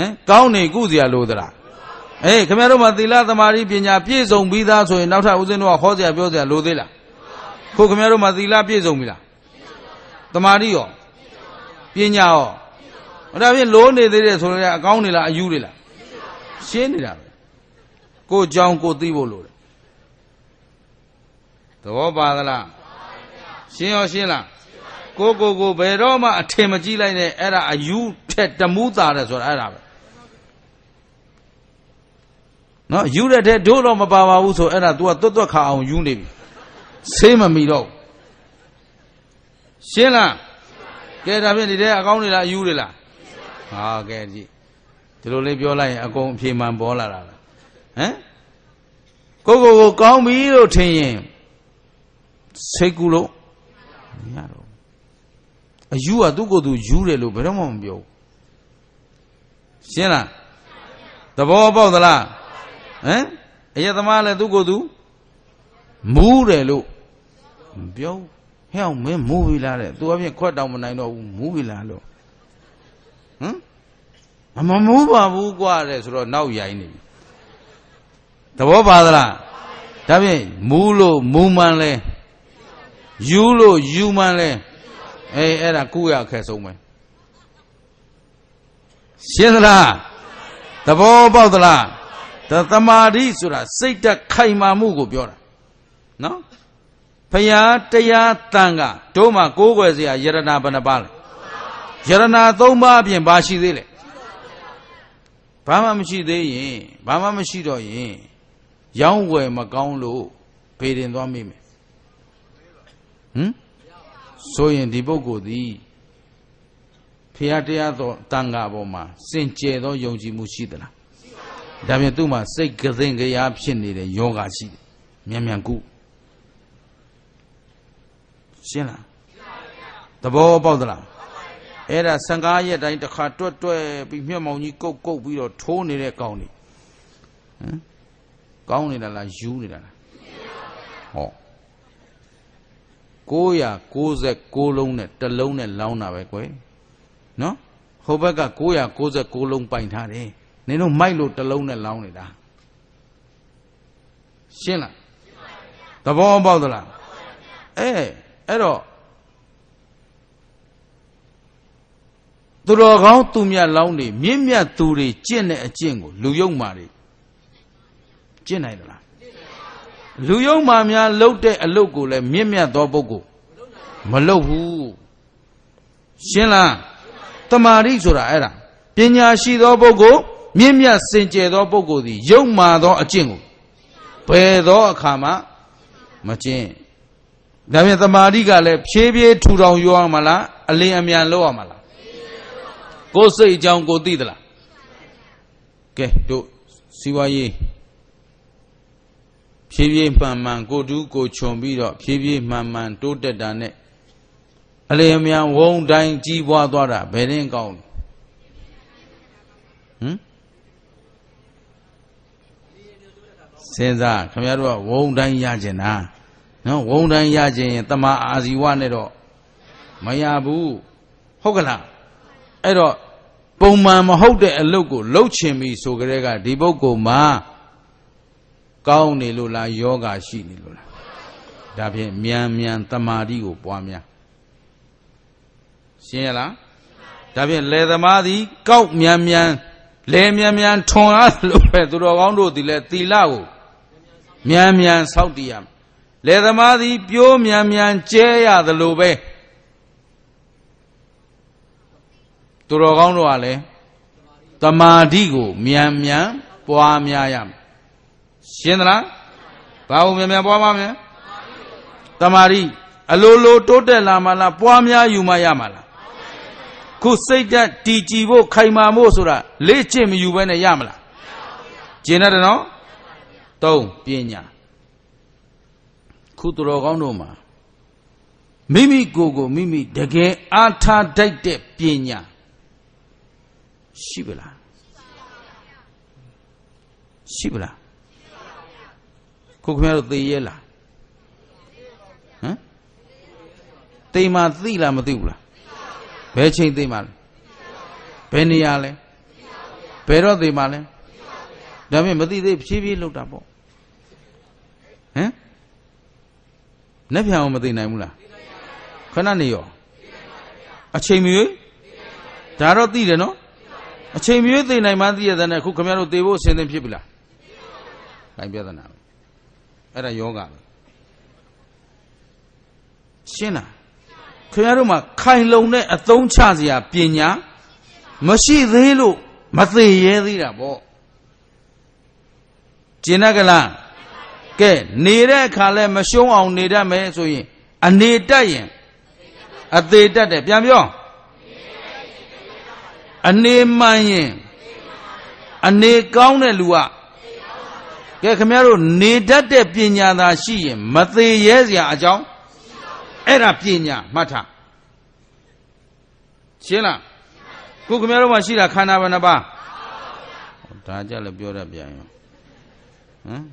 A: မ်ကောင်းနေကုစရာလိုသလားအေးခင်ဗျားတို့မှာသီလသမာဓိပညာပြည့်စုံပြီးသားဆိုရင်နောက်ထပ်ဦးဇင်းတို့ကဟောစရာပြောစရာလိုသေးလားခုခင်ဗျားတို့မှာသီလပြည့်စုံပြီလားသမာဓိရောပညာရောဟောဒါဖြင့်လိုးနေသေးတယ်ဆိုတော့အကောင်းနေလားအယူနေလားရှင်းနေတာပဲကိုကြောင်ကိုသိဖို့လိုတယ်သဘောပါသလားရှင်းရောရှင်းလားကိုကိုကိုဘယ်တော့မှအထင်မကြီးလိုက်နဲ့အဲ့ဒါအယူထက်တမှုသားတယ်ဆိုတာအဲ့ဒါပဲနော်ယူတဲ့တဲ့တို့တော့မပါပါဘူးဆိုအဲ့ဒါ तू ကတွတ်တွတ်ခါအောင်ယူနေပြီဆေးမမီတော့ရှင်းလားကဲဒါဖြင့်ဒီတဲ့အကောင်းတွေလားအယူတွေလားဟာကဲကြည့်ဒီလိုလေးပြောလိုက်ရင်အကုန်အပြေမှန်ပေါ်လာတာလားဟမ်ကိုကိုကိုကောင်းပြီလို့ထင်ရင်စိတ်ကူလို့မရတော့အယူကသူ့ကိုယ်သူယူတယ်လို့ဘယ်တော့မှမပြောဘူးရှင်းလားသဘောပေါက်သလားဟမ်အယက်သမားလည်းသူ့ကိုယ်သူမူးတယ်လို့မပြောဘူးဟဲ့မင်းမူပြီလားတဲ့သူအပြင်ခွက်တောင်မနိုင်တော့ဘူးမူပြီလားလို့ဟမ်မမူးပါဘူးกว่าတဲ့ဆိုတော့နောက်ရိုင်းနေပြီသဘောပါသလားဒါဖြင့်မူးလို့မူးမှန်လဲယူလို့ယူမှန်လဲအေးအဲ့ဒါကုရခဲဆုံးပဲရှင်းသလားသဘောပေါက်သလားသမာဓိဆိုတာစိတ်တက်ခိုင်မာမှုကိုပြောတာနော်ဖရာတရားတန်ကတို့မှာကိုးကွယ်စရာယရနာဘယ်နှပါလဲယရနာ၃ပါးအပြင်ဘာရှိသေးလဲဘာမှမရှိသေးရင်ဘာမှမရှိတော့ရင် ရောင်းဝယ်မကောင်းလို့ဖေးတင်သွားမိမယ်ဟမ်ဆိုရင်ဒီပုဂ္ဂိုလ်သည်ဖရာတရားတော်တန်ခါပေါ်မှာစင်ကြယ်သောယုံကြည်မှုရှိသလားဒါပြန်သူ့မှာစိတ်ကစင်ကြရားဖြစ်နေတဲ့ယောဂရှိတယ်မြန်မြန်ကုရှင်းလားသဘောပေါက်သလားအဲ့ဒါ15ရက်တိုင်းတစ်ခါတွက်တွက်ပြီးမြှောက်မောင်ကြီးကုတ်ကုတ်ပြီးတော့ထိုးနေတဲ့ကောင်းနေဟမ်ကောင်းနေတာလားယူနေတာလားဟော996လုံးနဲ့တစ်လုံးနဲ့လောင်းတာပဲကွယ်နော်ဟိုဘက်က996လုံးပိုင်ထားတယ်နင်တို့မိုက်လို့တစ်လုံးနဲ့လောင်းနေတာရှင်းလားသဘောပေါက်သလားအဲအဲ့တော့သူတော်ကောင်းသူမြတ်လောင်းတွေမြင့်မြတ်သူတွေကျင့်တဲ့အကျင့်ကိုလူယုံမာတွေကျင့်နိုင်သလားလူယုံမာများလှုပ်တဲ့အလုပ်ကိုလည်းမြင့်မြတ်သောပုဂ္ဂိုလ်မလှုပ်ဘူးရှင်းလားတမာရိဆိုတာအဲ့ဒါပညာရှိသောပုဂ္ဂိုလ်မြင့်မြတ်စင်ကြယ်သောပုဂ္ဂိုလ်သည်ယုံမာသောအကျင့်ကိုဘယ်သောအခါမှမကျင့်ဒါပြန်တမာတိကလည်းဖြည်းဖြည်းထူထောင်ယူအောင်မလားအလင်းအမြန်လောက်အောင်မလားကိုယ်စိတ်အကြောင်းကိုသိသလားကဲတို့စီဝါရေးဖြည်းဖြည်းမှန်မှန်ကိုတူးကိုခြုံပြီးတော့ဖြည်းဖြည်းမှန်မှန်တိုးတက်တာနဲ့အလင်းအမြန်ဝုံတိုင်းကြီးပွားသွားတာဘယ်ရင်ကောင်းဟမ်စဉ်းစားခင်ဗျားတို့ကဝုံတိုင်းရကျင်တာနော်ဝုံတိုင်းရခြင်းရင်တမာအာဇီဝနဲ့တော့မရဘူးဟုတ်ကလားအဲ့တော့ပုံမှန်မဟုတ်တဲ့အလုပ်ကိုလှုပ်ချင်ပြီဆိုကြတဲ့ကဒီပုဂ္ဂိုလ်မှာကောင်းနေလို့လားယောဂရှိနေလို့လားဒါဖြင့်မြန်မြန်တမာတိကိုပွားများရှင်းရလားဒါဖြင့်လေသမားသည်ကောက်မြန်မြန်လေမြန်မြန်ထွန်အားလို့ပဲသူတော်ကောင်းတို့ဒီလေသီလကိုမြန်မြန်စောင့်တည်ရမယ်လယ်သမားသည် ပြိုးမြန်မြန်ကျဲရသလိုပဲသူတော်ကောင်းတို့ကလည်းတမာတိကိုမြန်မြန်ပွားများရမယ်ရှင်းသလားဘာလို့မြန်မြန်ပွားမလဲတမာတိအလိုလိုတိုးတက်လာမှလားပွားများယူမှရမှာလားခုစိတ်ဓာတ်တည်ကြည်ဖို့ခိုင်မာဖို့ဆိုတာလေ့ကျင့်မယူဘဲနဲ့ရမလားကျင့်ရတယ်နော်၃ပညာခုသူတော်ကောင်းတို့မှာမိမိကိုယ်ကိုမိမိတကယ်အားထားတတ်တဲ့ပညာရှိပလားရှိပလားခုခင်ဗျားတို့သိရဲ့လားဟမ်သိမှသိလားမသိဘူးလားဘယ်ချိန်သိမှလဲဘယ်နေရာလဲဘယ်တော့သိမှလဲဒါပေမဲ့မသိသေးဖြည်းဖြည်းလောက်တာပေါ့ဟမ်လက်ဖြံအောင်မသိနိုင်ဘူးလားခဏနေရောအချိန်မရွေးဒါတော့သိတယ်နော်အချိန်မရွေးသိနိုင်မှသိရတဲ့နဲ့အခုခင်ဗျားတို့သိဖို့အစဉ်သင်ဖြစ်ပြီလားခိုင်ပြဿနာပဲအဲ့ဒါယောဂပဲရှင်းလားခင်ဗျားတို့မှာခိုင်လုံတဲ့အသုံးချစရာပညာမရှိသေးလို့မသိရဲသေးတာပေါ့ကျင်နကလားကဲနေတဲ့အခါလဲမရှုံးအောင်နေတတ်မယ်ဆိုရင်အနေတက်ရင်အသေးတက်တယ်ပြန်ပြောအနေမှန်ရင်အနေကောင်းတဲ့လူကကဲခင်ဗျားတို့နေတတ်တဲ့ပညာသာရှိရင်မသေးရဲစရာအကြောင်းအဲ့ဒါပညာမှတ်ထားရှင်းလားခုခင်ဗျားတို့မှရှိတာခန္ဓာဘယ်နှပါးဒါကြလည်းပြောတတ်ပြန်ရောဟမ်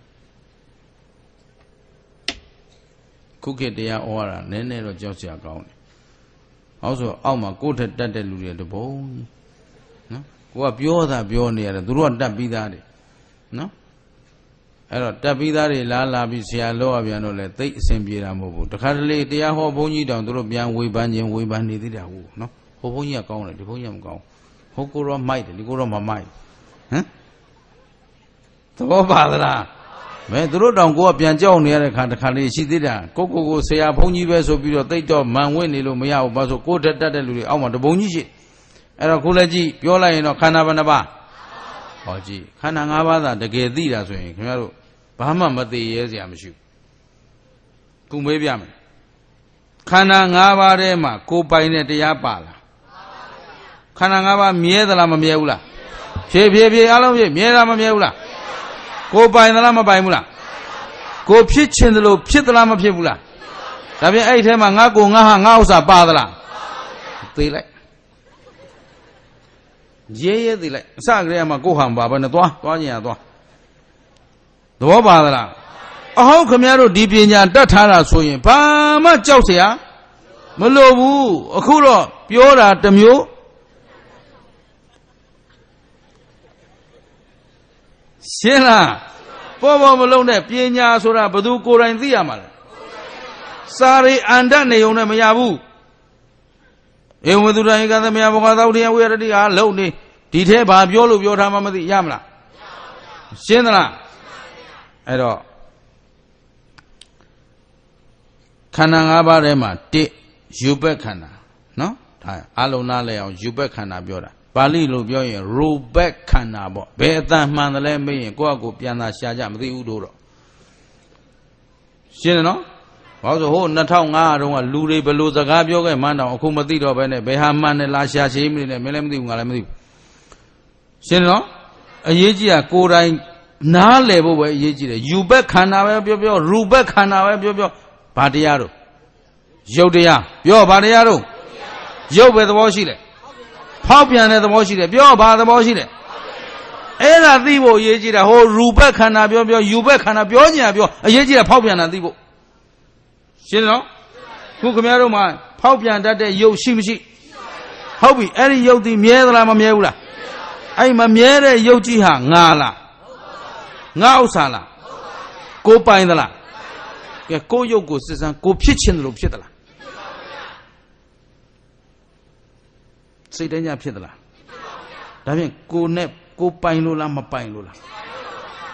A: ခုခေတ်တရားဩဝါဒနည်းနည်းတော့ကြောက်စရာကောင်းတယ်။အောက်ဆိုအောက်မှာကိုယ့်ထက်တတ်တဲ့လူတွေတပုံကြီးနော်ကိုကပြောတာပြောနေရတယ်သူတို့ကတတ်ပြီးသားတယ်နော်အဲ့တော့တက်ပြီးသားတွေလာလာပြီးဆရာလောက်ပြန်တော့လေသိအဆင်ပြေတာမဟုတ်ဘူးတခါတလေတရားဟောဘုန်းကြီးတောင်တို့ပြန်ဝေဖန်ခြင်းဝေဖန်နေသေးတာဟုတ်နော်ဟိုဘုန်းကြီးကကောင်းတယ်ဒီဘုန်းကြီးကမကောင်းဟိုကိုတော့မိုက်တယ်ဒီကိုတော့မမိုက်ဟမ်
B: သဘောပါလာ
A: းမဲသူတို့တောင်ကိုကပြန်ကြောက်နေရတဲ့ခါတခါလေးရှိသေးတာကိုကိုကိုဆရာဘုန်းကြီးပဲဆိုပြီးတော့တိတ်တော့မန်ဝင်နေလို့မရဘူးဘာလို့ကိုတက်တက်တဲ့လူတွေအောက်မှာတပုံကြီးရှိအဲ့တော့ကိုလည်းကြည့်ပြောလိုက်ရင်တော့ခန္ဓာဘယ်နှပါးဟောကြည့်ခန္ဓာ၅ပါးသာတကယ်သိတာဆိုရင်ခင်ဗျားတို့ဘာမှမသိရဲစရာမရှိဘူးခုမေးပြမယ်ခန္ဓာ၅ပါးထဲမှာကိုပိုင်တဲ့တရားပါလားခန္ဓာ၅ပါးမြဲသလားမမြဲဘူးလားဖြည်းဖြည်းဖြည်းအလုံးဖြည်းမြဲတာမမြဲဘူးလားကိုပိုင်သလားမပိုင်ဘူးလားကိုဖြစ်ချင်တယ်လို့ဖြစ်သလားမဖြစ်ဘူးလားဒါပြန်အဲ့ထဲမှာငါကိုငါဟာငါဥစ္စာပါသလားသေးလိုက်ရဲရဲသေးလိုက်အစကတည်းကမှကိုဟန်ပါပဲနဲ့သွားသွားကြင်ရသွားသဘောပါသလားအဟုတ်ခမရတို့ဒီပညာတတ်ထားတာဆိုရင်ဘာမှကြောက်เสียမလိုဘူးအခုတော့ပြောတာတစ်မျိုးရှင်းလားပေါ်ပေါ်မလုံးနဲ့ပညာဆိုတာဘသူကိုယ်တိုင်သိရမှာလဲစာရိအန္တနေုံနဲ့မရဘူးဧဝံသူတံဧကသမယဘောဂသောတိယဝိရတိဟာလုံနေဒီထဲဘာပြောလို့ပြောထားမှမသိရမလားရှင်းသလားအဲ့တော့ခန္ဓာ၅ပါးထဲမှာတစ်ယူပက်ခန္ဓာနော်ဒါအလုံးနာလဲအောင်ယူပက်ခန္ဓာပြောတာပါဠိလိုပြောရင်ရူပက်ခန္ဓာပေါ့ဘယ်အတန်မှန်တယ်လဲမေးရင်ကိုယ့်အကိုပြန်သာရှာကြမသိဘူးတို့တော့ရှင်းတယ်နော်ဘာလို့ဆိုဟို2005တုန်းကလူတွေဘလို့စကားပြောခဲ့မှန်းတော့အခုမသိတော့ဘဲနဲ့ဘယ်ဟာမှန်တယ်လားရှာရှည်မနေနဲ့မင်းလည်းမသိဘူးငါလည်းမသိဘူးရှင်းတယ်နော်အရေးကြီးတာကိုယ်တိုင်နားလည်ဖို့ပဲအရေးကြီးတယ်ယူဘက်ခန္ဓာပဲပြောပြောရူဘက်ခန္ဓာပဲပြောပြောဘာတရားတို့ရုပ်တရားပြောဘာတရားတို့ရုပ်ပဲသဘောရှိတယ်ဖောက်ပြန်တဲ့သဘောရှိတယ်ပြောဘာသဘောရှိတယ်အဲ့ဒါသိဖို့အရေးကြီးတာဟိုရူပက်ခန္ဓာပြောပြောယူပက်ခန္ဓာပြောညာပြောအရေးကြီးတာဖောက်ပြန်တာသိဖို့ရှင်းတယ်နော်ခုခင်ဗျားတို့မှာဖောက်ပြန်တတ်တဲ့ယုတ်ရှိမရှိ ဟုတ်ပြီအဲ့ဒီယုတ်ဒီမြဲသလားမမြဲဘူးလားအဲ့မမြဲတဲ့ယုတ်ကြီးဟာငါလားငါဥစ္စာလားကိုပိုင်သလားကဲကိုယုတ်ကိုစစ်စမ်းကိုဖြစ်ချင်တယ်လို့ဖြစ်သလားစိတ်တညဖြစ်သလားဒါဖြင့်ကိုနဲ့ကိုပိုင်လို့လားမပိုင်လို့လား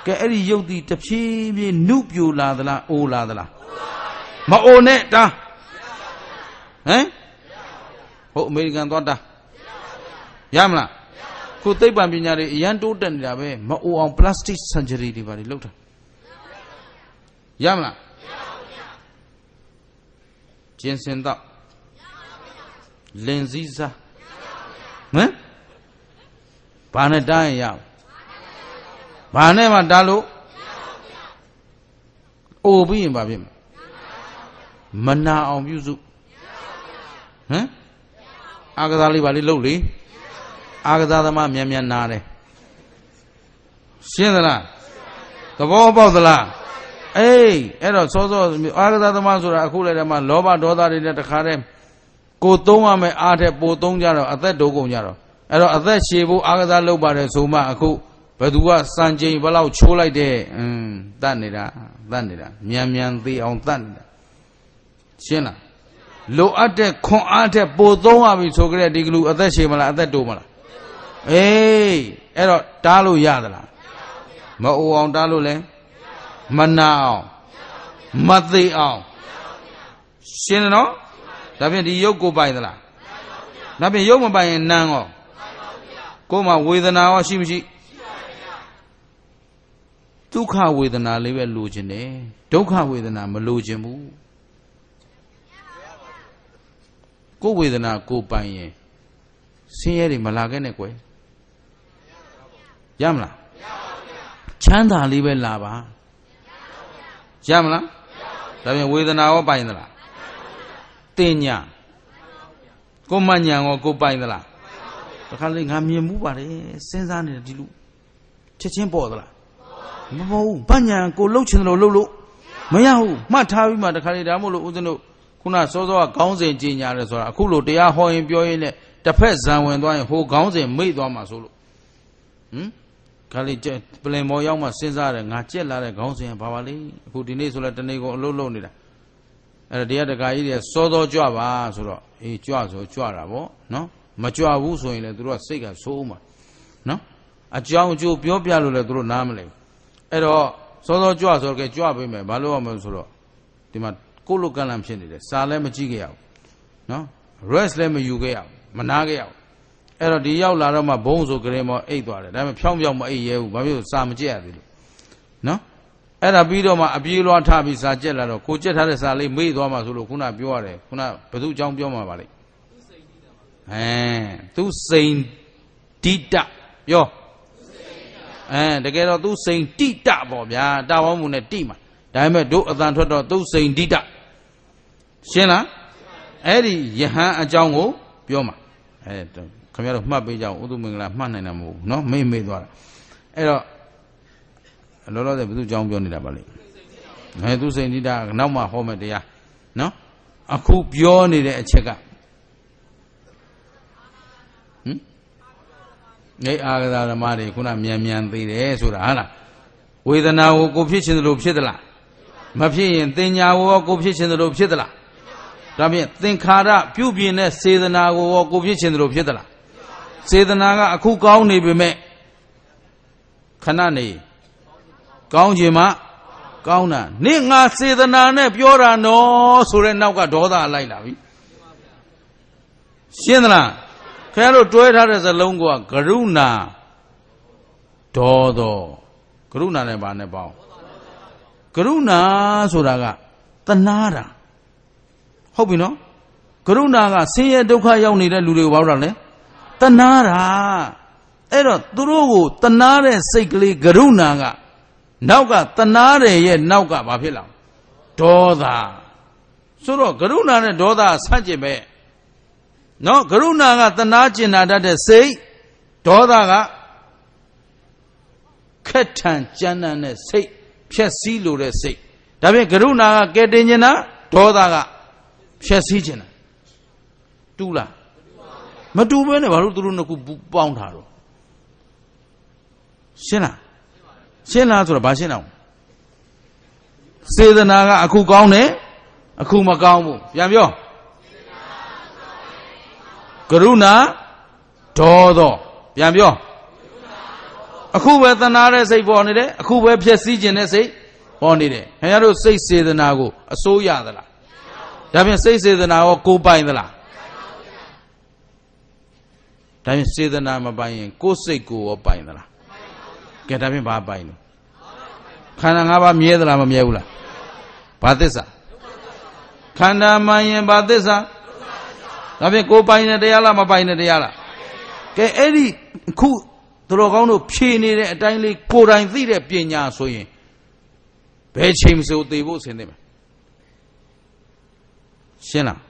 A: ကဲအဲ့ဒီရုပ်တည်တဖြည်းဖြည်းနုပြိုလာသလားအိုလာသလားမအိုနဲ့တာဟမ်ဟုတ်အမေရိကန်သွားတာရမလားခုသိပ္ပံပညာတွေအရန်တိုးတက်နေတာပဲမအိုအောင် plastic surgery တွေဘာတွေလုပ်တာရမလားကျင်စင်တော့လင်စည်းစားဟမ်ဘာနဲ့တားရင်ရဘာနဲ့မှတားလို့အိုပြီးရင်ဘာဖြစ်မလဲမနာအောင်ပြုစုဟမ်အာကစားလေးပါလေးလုပ်လေအာကစားသမားမြန်မြန်နာတယ်ရှင်းသလားသဘောပေါက်သလားအေးအဲ့တော့စောစောအာကစားသမားဆိုတာအခုလည်းတည်းမှာလောဘဒေါသတွေနဲ့တခါတည်းကိုသုံးရမယ်အားထက်ပိုသုံးကြတော့အသက်တိုးကုန်ကြတော့အဲ့တော့အသက်ရှည်ဖို့အားကစားလုပ်ပါတယ်ဆိုမှအခုဘသူကစံချိန်ဘလောက်ချိုးလိုက်တဲ့အင်းတတ်နေတာတတ်နေတာမြန်မြန်သေးအောင်တတ်နေတာရှင်းလားလိုအပ်တဲ့ခွန်အားထက်ပိုသုံးရပြီဆိုကြတဲ့ဒီကလူအသက်ရှည်မလားအသက်တိုးမလားအေးအဲ့တော့တားလို့ရသလားမအိုအောင်တားလို့လဲမနာအောင်မသိအောင်ရှင်းတယ်နော်ဒါဖြင့်ဒီရုပ်ကိုပိုင်သလားဒါဖြင့်ရုပ်မပိုင်ရင်နာမ်ရောကိုယ်မှာဝေဒနာရောရှိမရှိဒုက္ခဝေဒနာလေးပဲလိုချင်တယ်ဒုက္ခဝေဒနာမလိုချင်ဘူးကိုယ်ဝေဒနာကိုယ်ပိုင်ရင်ဆင်းရဲတွေမလာခဲ့နဲ့ကွယ်ရမလားချမ်းသာလေးပဲလာပါရမလားဒါပြန်ဝေဒနာရောပိုင်သလားတင်ညာကိုမညာရောကိုပိုင်သလားတခါလေငါမြင်မှုပါတယ်စဉ်းစားနေတယ်ဒီလူချက်ချင်းပေါ်သလားမပေါ်ဘူးပညာကိုလှုပ်ချင်တယ်လို့လှုပ်လို့မရဘူးမှတ်ထားပြီးမှတခါလေဒါမှမဟုတ်လို့ဦးဇင်းတို့ခုနစောစောကခေါင်းစဉ်ကြီးညာတယ်ဆိုတာအခုလိုတရားဟောရင်ပြောရင်လည်းတစ်ဖက်ဇံဝင်သွားရင်ဟိုခေါင်းစဉ်မိတ်သွားမှာဆိုလို့ဟင်ခါလေးကျပလင်မော်ရောက်မှစဉ်းစားတယ်ငါကြက်လာတဲ့ခေါင်းစဉ်ကဘာပါလဲအခုဒီနေ့ဆိုလဲတနေ့ကုန်အလုပ်လုပ်နေတာအဲ့ဒါတရားတကာကြီးတွေစောစောကြွပါဆိုတော့အေးကြွဆိုကြွတာပေါ့နော်မကြွဘူးဆိုရင်လည်းသူတို့ကစိတ်ကဆိုးမှာနော်အကြောင်းအကျိုးပြောပြလို့လည်းသူတို့နားမလဲအဲ့တော့စောစောကြွဆိုတော့ကဲကြွပေးမယ်ဘာလို့ရမလဲဆိုတော့ဒီမှာကိုယ့်လိုကန့်လန့်ဖြစ်နေတယ်စာလည်းမကြည့်ခဲ့ရဘူးနော် rest လည်းမယူခဲ့ရဘူးမနာခဲ့ရဘူးအဲ့တော့ဒီရောက်လာတော့မှဘုံဆိုကြရင်မအိတ်သွားတယ်ဒါပေမဲ့ဖြောင်းဖြောင်းမအိတ်ရဲဘူးဘာဖြစ်လို့စာမကြည့်ရသေးလို့နော်အဲ့ဒါပြီးတော့မှအပြေးလွှားထပြီးစာကြက်လာတော့ကိုကြက်ထားတဲ့စာလေးမေ့သွားမှဆိုလို့ခုနပြောရတယ်ခုနဘု து အကြောင်းပြောမှာပါလေဟမ်သူစိန်ဒိတပြောအဲတကယ်တော့သူစိန်တိတပေါ့ဗျာတာဝေါမှုနဲ့တိမှာဒါပေမဲ့တို့အတန်ထွက်တော့သူစိန်တိတရှင်းလားအဲ့ဒီယဟန်အကြောင်းကို ပြောမှာအဲခင်ဗျားတို့မှတ်ပေးကြအောင်ဥဒုမင်္ဂလာမှတ်နိုင်တာမဟုတ်ဘူးเนาะမေ့မေ့သွားတာအဲ့တော့လောလောဆယ်ဘုသူကြောင်းပြောနေတာပါလေဟဲ့သူစိန်တိတာနောက်မှဟောမယ်တရားနော်အခုပြောနေတဲ့အချက်ကဟင်ငိတ်အာကသာဓမ္မတွေခုနမြန်မြန်သိတယ်ဆိုတာဟာလားဝေဒနာကိုကိုဖြစ်ခြင်းသလိုဖြစ်သလားမဖြစ်ရင်သင်ညာကိုကိုဖြစ်ခြင်းသလိုဖြစ်သလားဒါဖြင့်သင်္ခါရပြုပြင်တဲ့စေတနာကိုကိုဖြစ်ခြင်းသလိုဖြစ်သလားစေတနာကအခုကောင်းနေပေမဲ့ခဏနေကောင်းခြင်းမကောင်းတာနေ့ငါစေတနာနဲ့ပြောတာနော်ဆိုတဲ့နောက်ကဒေါသလိုက်လာပြီရှင်းသလားခင်ဗျားတို့တွဲထားတဲ့ဇလုံးကကရုဏာဒေါသကရုဏာနဲ့ဘာနဲ့ပေါင်းကရုဏာဆိုတာကတနာတာဟုတ်ပြီနော်ကရုဏာကဆင်းရဲဒုက္ခရောက်နေတဲ့လူတွေကိုဘာလို့လဲတနာတာအဲ့တော့သူတို့ကိုတနာတဲ့စိတ်ကလေးကရုဏာကနောက်ကတနာတယ်ရဲ့နောက်ကဘာဖြစ်လာဒေါသဆိုတော့ကရုဏာနဲ့ဒေါသဆန့်ကျင်ပဲနော်ကရုဏာကတနာကျင်နာတတ်တဲ့စိတ်ဒေါသကခက်ထန်ကြမ်းတမ်းတဲ့စိတ်ဖြက်စီးလိုတဲ့စိတ်ဒါပြင်ကရုဏာကကဲတင်ခြင်းနာဒေါသက ဖြက်စီးခြင်းနာတူလားမတူဘဲနဲ့ဘာလို့သူတို့နှစ်ခုပေါင်းထားတော့ရှင်းလားရှင်းလားဆိုတော့ဘာရှင်းအောင်စေတနာကအခုကောင်းတယ်အခုမကောင်းဘူးပြန်ပြောကရုဏာဒေါသပြန်ပြောအခုပဲသနာတဲ့စိတ်ပေါ်နေတယ်အခုပဲဖြည့်ဆည်းခြင်းတဲ့စိတ်ပေါ်နေတယ်ခင်ဗျားတို့စိတ်စေတနာကိုအစိုးရသလားဒါဖြင့်စိတ်စေတနာရောကိုပိုင်သလားဒါဖြင့်စေတနာမပိုင်ရင်ကိုယ်စိတ်ကိုရောပိုင်သလားကဲဒါဖြင့်ဘာပိုင်လို့ခန္ဓာ၅ပါးမြဲသလားမမြဲဘူးလားဘာသစ္စာခန္ဓာမှန်ရင်ဘာသစ္စာဒါဖြင့်ကိုပိုင်တဲ့တရားလားမပိုင်တဲ့တရားလားကဲအဲ့ဒီခုသူတော်ကောင်းတို့ဖြေနေတဲ့အတိုင်းလေးကိုယ်တိုင်သိတဲ့ပညာဆိုရင်ဘယ်ချိန်မဆိုသေဖို့ဆင်းနေမှာရှင်းလား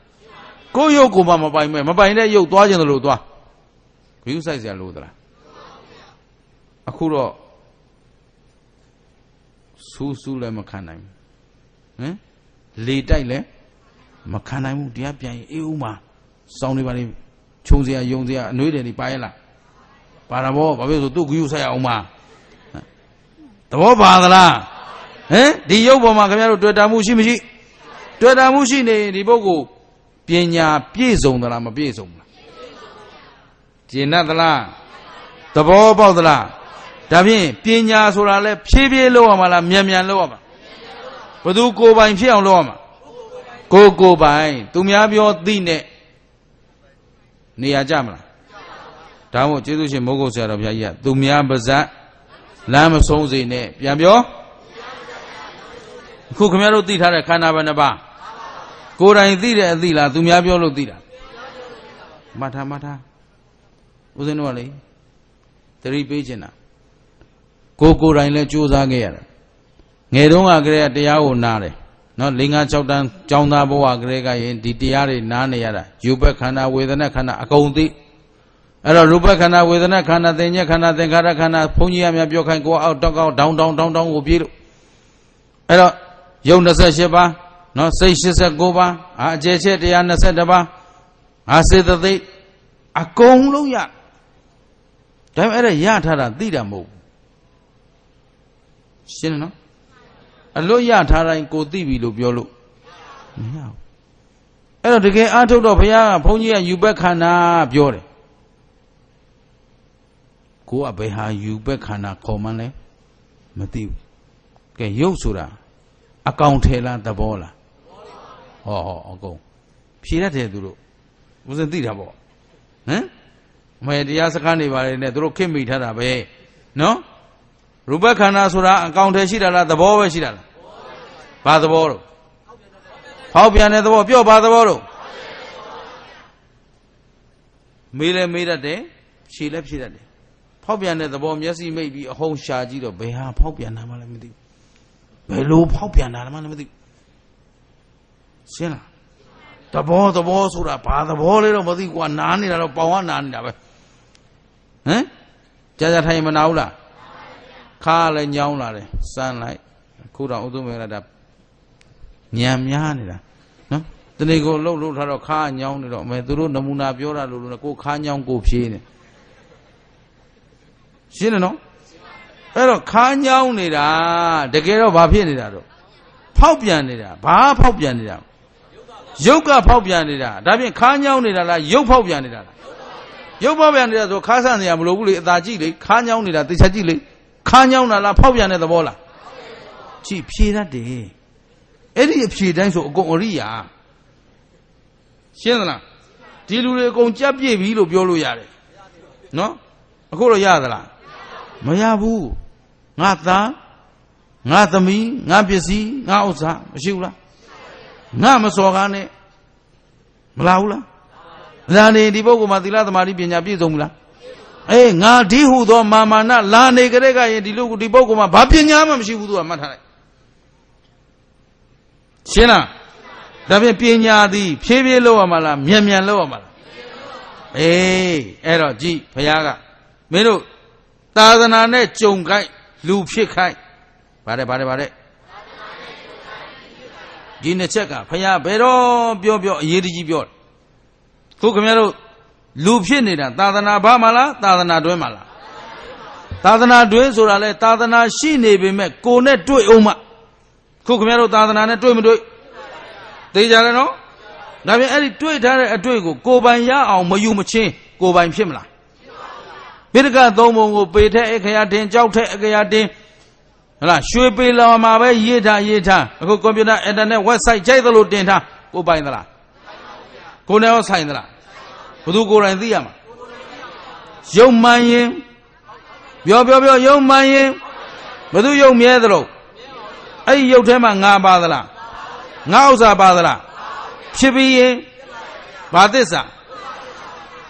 A: ကိုရုပ်ကိုမှမပိုင်မဲ့မပိုင်တဲ့ရုပ်သွားခြင်းလို့သွားဘီဥဆိုင်စရာလို့သလားအခုတော့ဆူဆူလည်းမခံနိုင်ဘူးဟမ်လေတိုက်လည်းမခံနိုင်ဘူးတရားပြန်ရင်အေးဦးမှာစောင်းနေပါလေခြုံစရာယုံစရာအနှွေးတယ်နေပါရဲ့လားပါတာဘောဘာဖြစ်လို့သူ့ဂယူဆိုင်အောင်မှာသဘောပါသလားဟမ်ဒီရုပ်ပေါ်မှာခင်ဗျားတို့တွေ့တာမှုရှိမရှိ တွေ့တာမှုရှိနေဒီပုဂ္ဂိုလ်ပညာပြည့်စုံသလားမပြည့်စုံဘူးလားကျေနပ်သလားသဘောပေါက်သလားဒါဖြင့်ပညာဆိုတာလဲဖြည်းဖြည်းလုပ်ရမှာလားမြန်မြန်လုပ်ရမှာဘသူကိုယ်ပိုင်ဖြစ်အောင်လုပ်ရမှာကိုကိုယ်ပိုင် သူများပြောသိနဲ့နေရာကြမလားဒါမို့ကျေးဇူးရှင်မိုးကုတ်ဆရာတော်ဘုရားကြီးကသူများပါဇက်လမ်းမဆုံးစေနဲ့ပြန်ပြောအခုခင်ဗျားတို့သိထားတဲ့ခန္ဓာဘယ်နှပါးကိုယ်တိုင်သိတဲ့အသိလားသူများပြောလို့သိတာမထာမထာဦးဇင်းတို့ကလေသတိပေးချင်တာကိုကိုယ်တိုင်လည်းကြိုးစားခဲ့ရတယ်ငယ်တုန်းကကလေးကတရားကိုနားတယ်နော်၄၅၆တန်းចောင်းသားဘဝကလေးကရင်ဒီတရားတွေနားနေရတာယူပခန္ဓာဝေဒနာခန္ဓာအကုန်သိအဲ့တော့ရူပခန္ဓာဝေဒနာခန္ဓာသင်ညက်ခန္ဓာသင်္ခါရခန္ဓာဘုန်းကြီးအများပြောခိုင်းကိုအောက်တောက်ကောက်ဒေါင်းဒေါင်းဒေါင်းဒေါင်းကိုပြေးလို့အဲ့တော့ယုံ28ပါးနော်စိတ်89ပါးအာအကျဲချက်121ပါးအာစေတသိက်အကုန်လုံးရဒါပေမဲ့အဲ့ဒါရထားတာသိတာမဟုတ်ရှင်းတယ်နော်အလွတ်ရထားတိုင်းကိုသိပြီလို့ပြောလို့မရဘူးအဲ့တော့တကယ်အားထုတ်တော့ဘုရားကဘုန်းကြီးကယူဘက်ခန္ဓာပြောတယ်ကိုကဘယ်ဟာယူဘက်ခန္ဓာခေါ်မှန်းလဲမသိဘူးကဲရုပ်ဆိုတာအကောင်ထဲလားသဘောလားဟောဟောအကုန်ဖြေတတ်တယ်သူတို့ဦးဇင်းသိတာပေါ့ဟမ်မေတရားစကားနေပါလေနဲ့သူတို့ခင်မိထားတာပဲနော်ရူပခန္ဓာဆိုတာအကောင်ထဲရှိတာလားသဘောပဲရှိတာလားဘာသဘောတော့ဖောက်ပြန်တဲ့သဘောပြော့ဘာသဘောတော့မေးလဲမေးတတ်တယ်ဖြေလဲဖြေတတ်တယ်ဖောက်ပြန်တဲ့သဘောမျက်စိမိတ်ပြီးအဟုန်ရှာကြည့်တော့ဘယ်ဟာဖောက်ပြန်တာမှလည်းမသိဘူးဘယ်လိုဖောက်ပြန်တာမှလည်းမသိဘူးရှင်းလားသဘောသဘောဆိုတာဘာသဘောလဲတော့မသိကွာနားနေတာတော့ပေါင်ကနားနေတာပဲဟမ်ကြာကြာထိုင်မနာဘူးလားခါလည်းညောင်းလာတယ်စမ်းလိုက်ခုတော့ဥဒုမေရတာညံများနေတာနော်တနေ့ကိုလှုပ်လှုပ်ထားတော့ခါညောင်းနေတော့အမေသူတို့နမူနာပြောတာလို့လို့ကိုခါညောင်းကိုဖြေးနေရှင်းတယ်နော်အဲ့တော့ခါညောင်းနေတာတကယ်တော့ဘာဖြစ်နေတာတော့ဖောက်ပြန်နေတာဘာဖောက်ပြန်နေတာရုပ်ကဖောက်ပြန်နေတာဒါပြင်ခါညောင်းနေတာလားရုပ်ဖောက်ပြန်နေတာလားရုပ်ဖောက်ပြန်နေတာဆိုခါဆန့်နေရမလို့ဘူးလေအသာကြည့်လေခါညောင်းနေတာသိချာကြည့်လေခါညောင်းတာလားဖောက်ပြန်တဲ့သဘောလားကြည့်ဖြေတတ်တယ်အဲ့ဒီအဖြေတိုင်းဆိုအကုန်အရိယာရှင်းသလားဒီလူတွေအကုန်ကြက်ပြည့်ပြီလို့ပြောလို့ရတယ်နော်အခုတော့ရသလားမရဘူးငါသားငါသမီးငါပစ္စည်းငါဥစ္စာမရှိဘူးလားငါမစော်ကားနဲ့မလာဘူးလားဒါနေဒီပုဂ္ဂိုလ်မှာသီလသမာဓိပညာပြည့်စုံဘူးလားအေးငါဒီဟုသောမာမာနလာနေကြတဲ့ကရင်ဒီလူဒီပုဂ္ဂိုလ်မှာဘာပညာမှမရှိဘူးသူကမှတ်ထားလိုက်ရှင်းလားဒါဖြင့်ပညာသည်ဖြည်းဖြည်းလောက်ရမှာလားမြန်မြန်လောက်ရမှာလားအေးအဲ့တော့ကြည်ဘုရားကမင်းတို့သာသနာနဲ့ကြုံခိုက်လူဖြစ်ခိုက်ဗါတယ်ဗါတယ်ဗါတယ်ဒီနှစ်ချက်ကဘုရားဘယ်တော့ပြောပြောအရေးတကြီးပြောသူခင်ဗျားတို့လူဖြစ်နေတာသာသနာဘာမလားသာသနာတွဲမလားသာသနာတွဲဆိုတာလဲသာသနာရှိနေပေမဲ့ကိုနဲ့တွေ့အောင်မခုခင်ဗျားတို့သာသနာနဲ့တွေ့မတွေ့သိကြတယ်နော်ဒါပြန်အဲ့ဒီတွေ့ထားတဲ့အတွေ့ကိုကိုပိုင်ရအောင်မယူမချင်းကိုပိုင်ဖြစ်မလားပိဋကသုံးပုံကိုပေထက်အခရာတင်ကြောက်ထက်အခရာတင်ဟလားရွှေပေလာမှာပဲရေးထားရေးထားအခုကွန်ပျူတာအင်တာနက်ဝက်ဆိုက်ကြိုက်သလိုတင်ထားကိုပိုင်သလားကိုနဲ့ရောဆိုင်သလားဘသူကိုယ်တိုင်သိရမှာယုံမှန်ရင်ပြောပြောပြောယုံမှန်ရင်ဘသူယုံမြဲသလို့အဲ့ဒီယုတ်ထဲမှာငါပါသလားငါဥစ္စာပါသလားဖြစ်ပြီးရင်ဘာသစ္စာ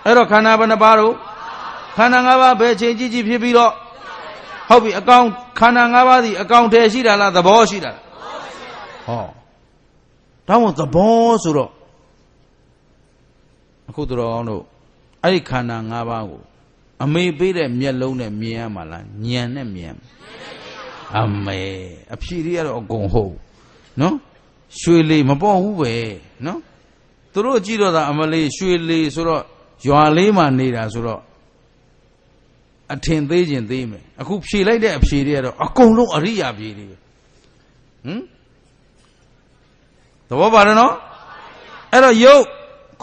A: အဲ့တော့ခန္ဓာဘယ်နှပါတော့ခန္ဓာ၅ပါးပဲချင်းကြီးကြီးဖြစ်ပြီးတော့ဟုတ်ပြီအကောင်ခန္ဓာ၅ပါးစီအကောင်ထည်ရှိတာလားသဘောရှိတာလားဟောတောင်းသဘောဆိုတော့အခုသူတော်ကောင်းတို့အဲ့ဒီခန္ဓာ၅ပါးကို အမေပေးတဲ့မျက်လုံးနဲ့မြင်ရမှာလားဉာဏ်နဲ့မြင်အမေအဖြေတွေကတော့အကုန်ဟုတ်နော်ရွှေလေးမပေါ့ဘူးပဲနော်သူတို့ကြည့်တော့ဒါအမလေးရွှေလေးဆိုတော့ရွာလေးမှာနေတာဆိုတော့အထင်သေးခြင်းသေးမယ်အခုဖြေလိုက်တဲ့အဖြေတွေကတော့အကုန်လုံးအရိယာဖြေတွေဟမ်သဘောပါတယ်နော်အဲ့တော့ယုတ်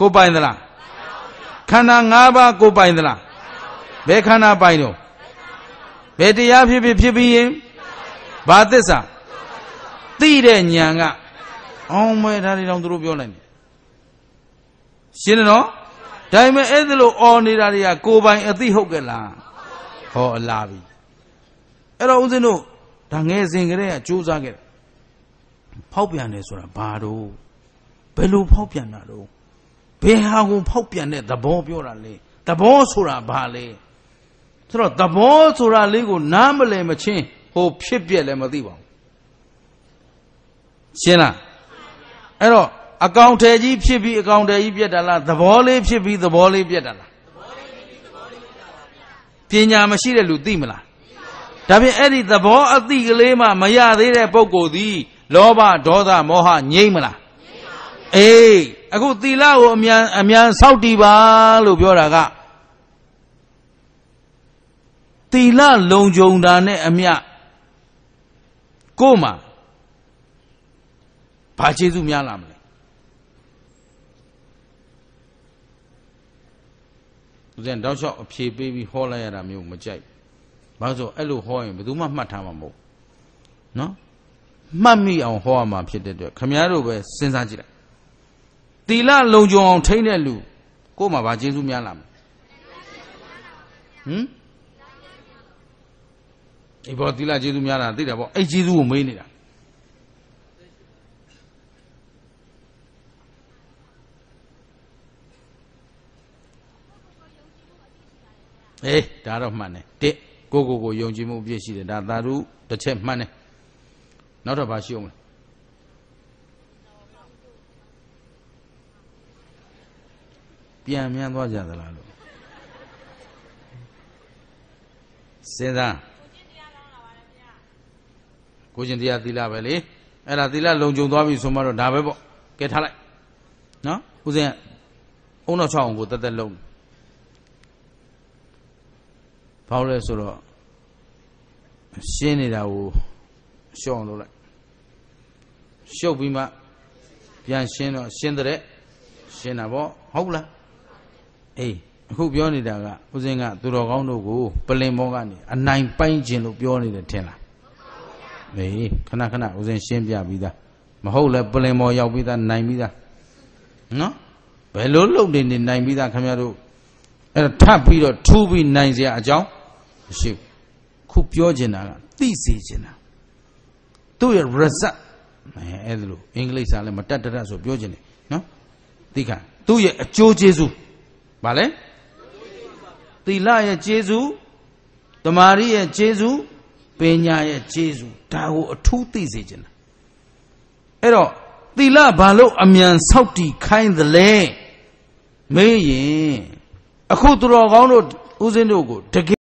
A: ကိုပိုင်သလားခန္ဓာ၅ပါးကိုပိုင်သလားဘယ်ခန္ဓာပိုင်တော့ဘယ်တရားဖြစ်ဖြစ်ဖြစ်ပြီးရင်ဘာသစ္စာသိတဲ့ဉာဏ်ကအောင်မဲဒါတွေတောင်သူတို့ပြောနိုင်တယ်ရှင်းတယ်နော်ဒါပေမဲ့အဲ့ဒါလို့အော်နေတာတွေကကိုပိုင် အသိဟုတ်ကဲ့လားဟောအလားပြီအဲ့တော့ဦးဇင်းတို့ဒါငယ်စဉ်ကတည်းကကြိုးစားခဲ့ဖောက်ပြန်တယ်ဆိုတာဘာတို့ဘယ်လိုဖောက်ပြန်တာတော့ဘယ်ဟာကိုဖောက်ပြန်တဲ့သဘောပြောတာလဲသဘောဆိုတာဘာလဲဆိုတော့သဘောဆိုတာလေးကို နားမလည်မချင်းဟိုဖြစ်ပြက်လည်းမသိပါဘူးရှင်းလားအဲ့တော့အကောင်ထည်ကြီးဖြစ်ပြီးအကောင်ထည်ကြီးပြက်တာလားသဘောလေးဖြစ်ပြီးသဘောလေးပြက်တာလားပညာမရှိတဲ့လူသိမလားဒါဖြင့်အဲ့ဒီသဘောအသိကလေးမှမရသေးတဲ့ပုဂ္ဂိုလ်သည်လောဘဒေါသမောဟငြိမ့်မလားအေးအခုသီလကိုအမြန်အမြန်စောင့်တည်ပါလို့ပြောတာကသီလလုံခြုံတာနဲ့အမျှကို့မှာဘာကျေးဇူးများလာမလဲဦးဇင်းတောက်လျှောက်အဖြေပေးပြီးဟောလိုက်ရတာမျိုးမကြိုက်ဘာလို့ဆိုအဲ့လိုဟောရင်ဘယ်သူမှမှတ်ထားမှာမဟုတ်နော်မှတ်မိအောင်ဟောရမှာဖြစ်တဲ့အတွက်ခမည်းတော်ပဲစဉ်းစားကြည့်လိုက်သီလလုံခြုံအောင်ထိန်းတဲ့လူကိုယ်မှာဗာကျေးဇူးများလာမယ်ဟမ်ဒီဘောသီလကျေးဇူးများတာသိတာပေါ့အဲ့ကျေးဇူးကိုမေးနေတာအေးဒါတော့မှန်တယ်တစ်ကိုကိုကိုယုံကြည်မှုအပြည့်ရှိတယ်ဒါသာဓုတစ်ချက်မှန်တယ်နောက်တော့ဘာရှိအောင်လဲပြန်မြန်သွားကြသလားလို့စဉ်းစားကိုရှင်တရားသီလပဲလေအဲ့ဒါသီလလုံခြုံသွားပြီဆိုမှတော့ဒါပဲပေါ့ကဲထားလိုက်နော်ဦးဇင်းအုံနောက်ချောင်းကိုတက်တက်လုံးဘာလို့လဲဆိုတော့ရှင်းနေတာကိုရှော့အောင်လုပ်လိုက်ရှုပ်ပြီးမှပြန်ရှင်းတော့ရှင်းတဲ့ရှင်းတာပေါ့ဟုတ်လားအေးအခုပြောနေတာကဦးဇင်းကသူတော်ကောင်းတို့ကိုပလင်ဘောကနေအနိုင်ပိုင်းခြင်းလို့ပြောနေတယ်ထင်လားမေးခဏခဏဦးဇင်းရှင်းပြပြီးသားမဟုတ်လဲပလင်ဘောရောက်ပြီးသားနိုင်ပြီးသားနော်ဘယ်လိုလုပ်နေနေနိုင်ပြီးသားခင်ဗျားတို့အဲ့ထပ်ပြီးတော့ထူးပြီးနိုင်စရာအကြောင်းမရှိဘူးခုပြောချင်တာကသိစေချင်တာသူ့ရဲ့ result အဲ့ဒါလို့အင်္ဂလိပ်စာလည်းမတတ်တတ်ဆိုပြောချင်တယ်နော်သိခါသူ့ရဲ့အကျိုးကျေးဇူးဗာလဲသီလရဲ့ကျေးဇူးတမာရီရဲ့ကျေးဇူးပညာရဲ့ကျေးဇူးဒါကိုအထူးသိစေချင်တာအဲ့တော့သီလဘာလို့အမြန်ဆောက်တည်ခိုင်းသလဲမေးရင်အခုသူတော်ကောင်းတို့ဦးဇင်းတို့ကိုတကယ်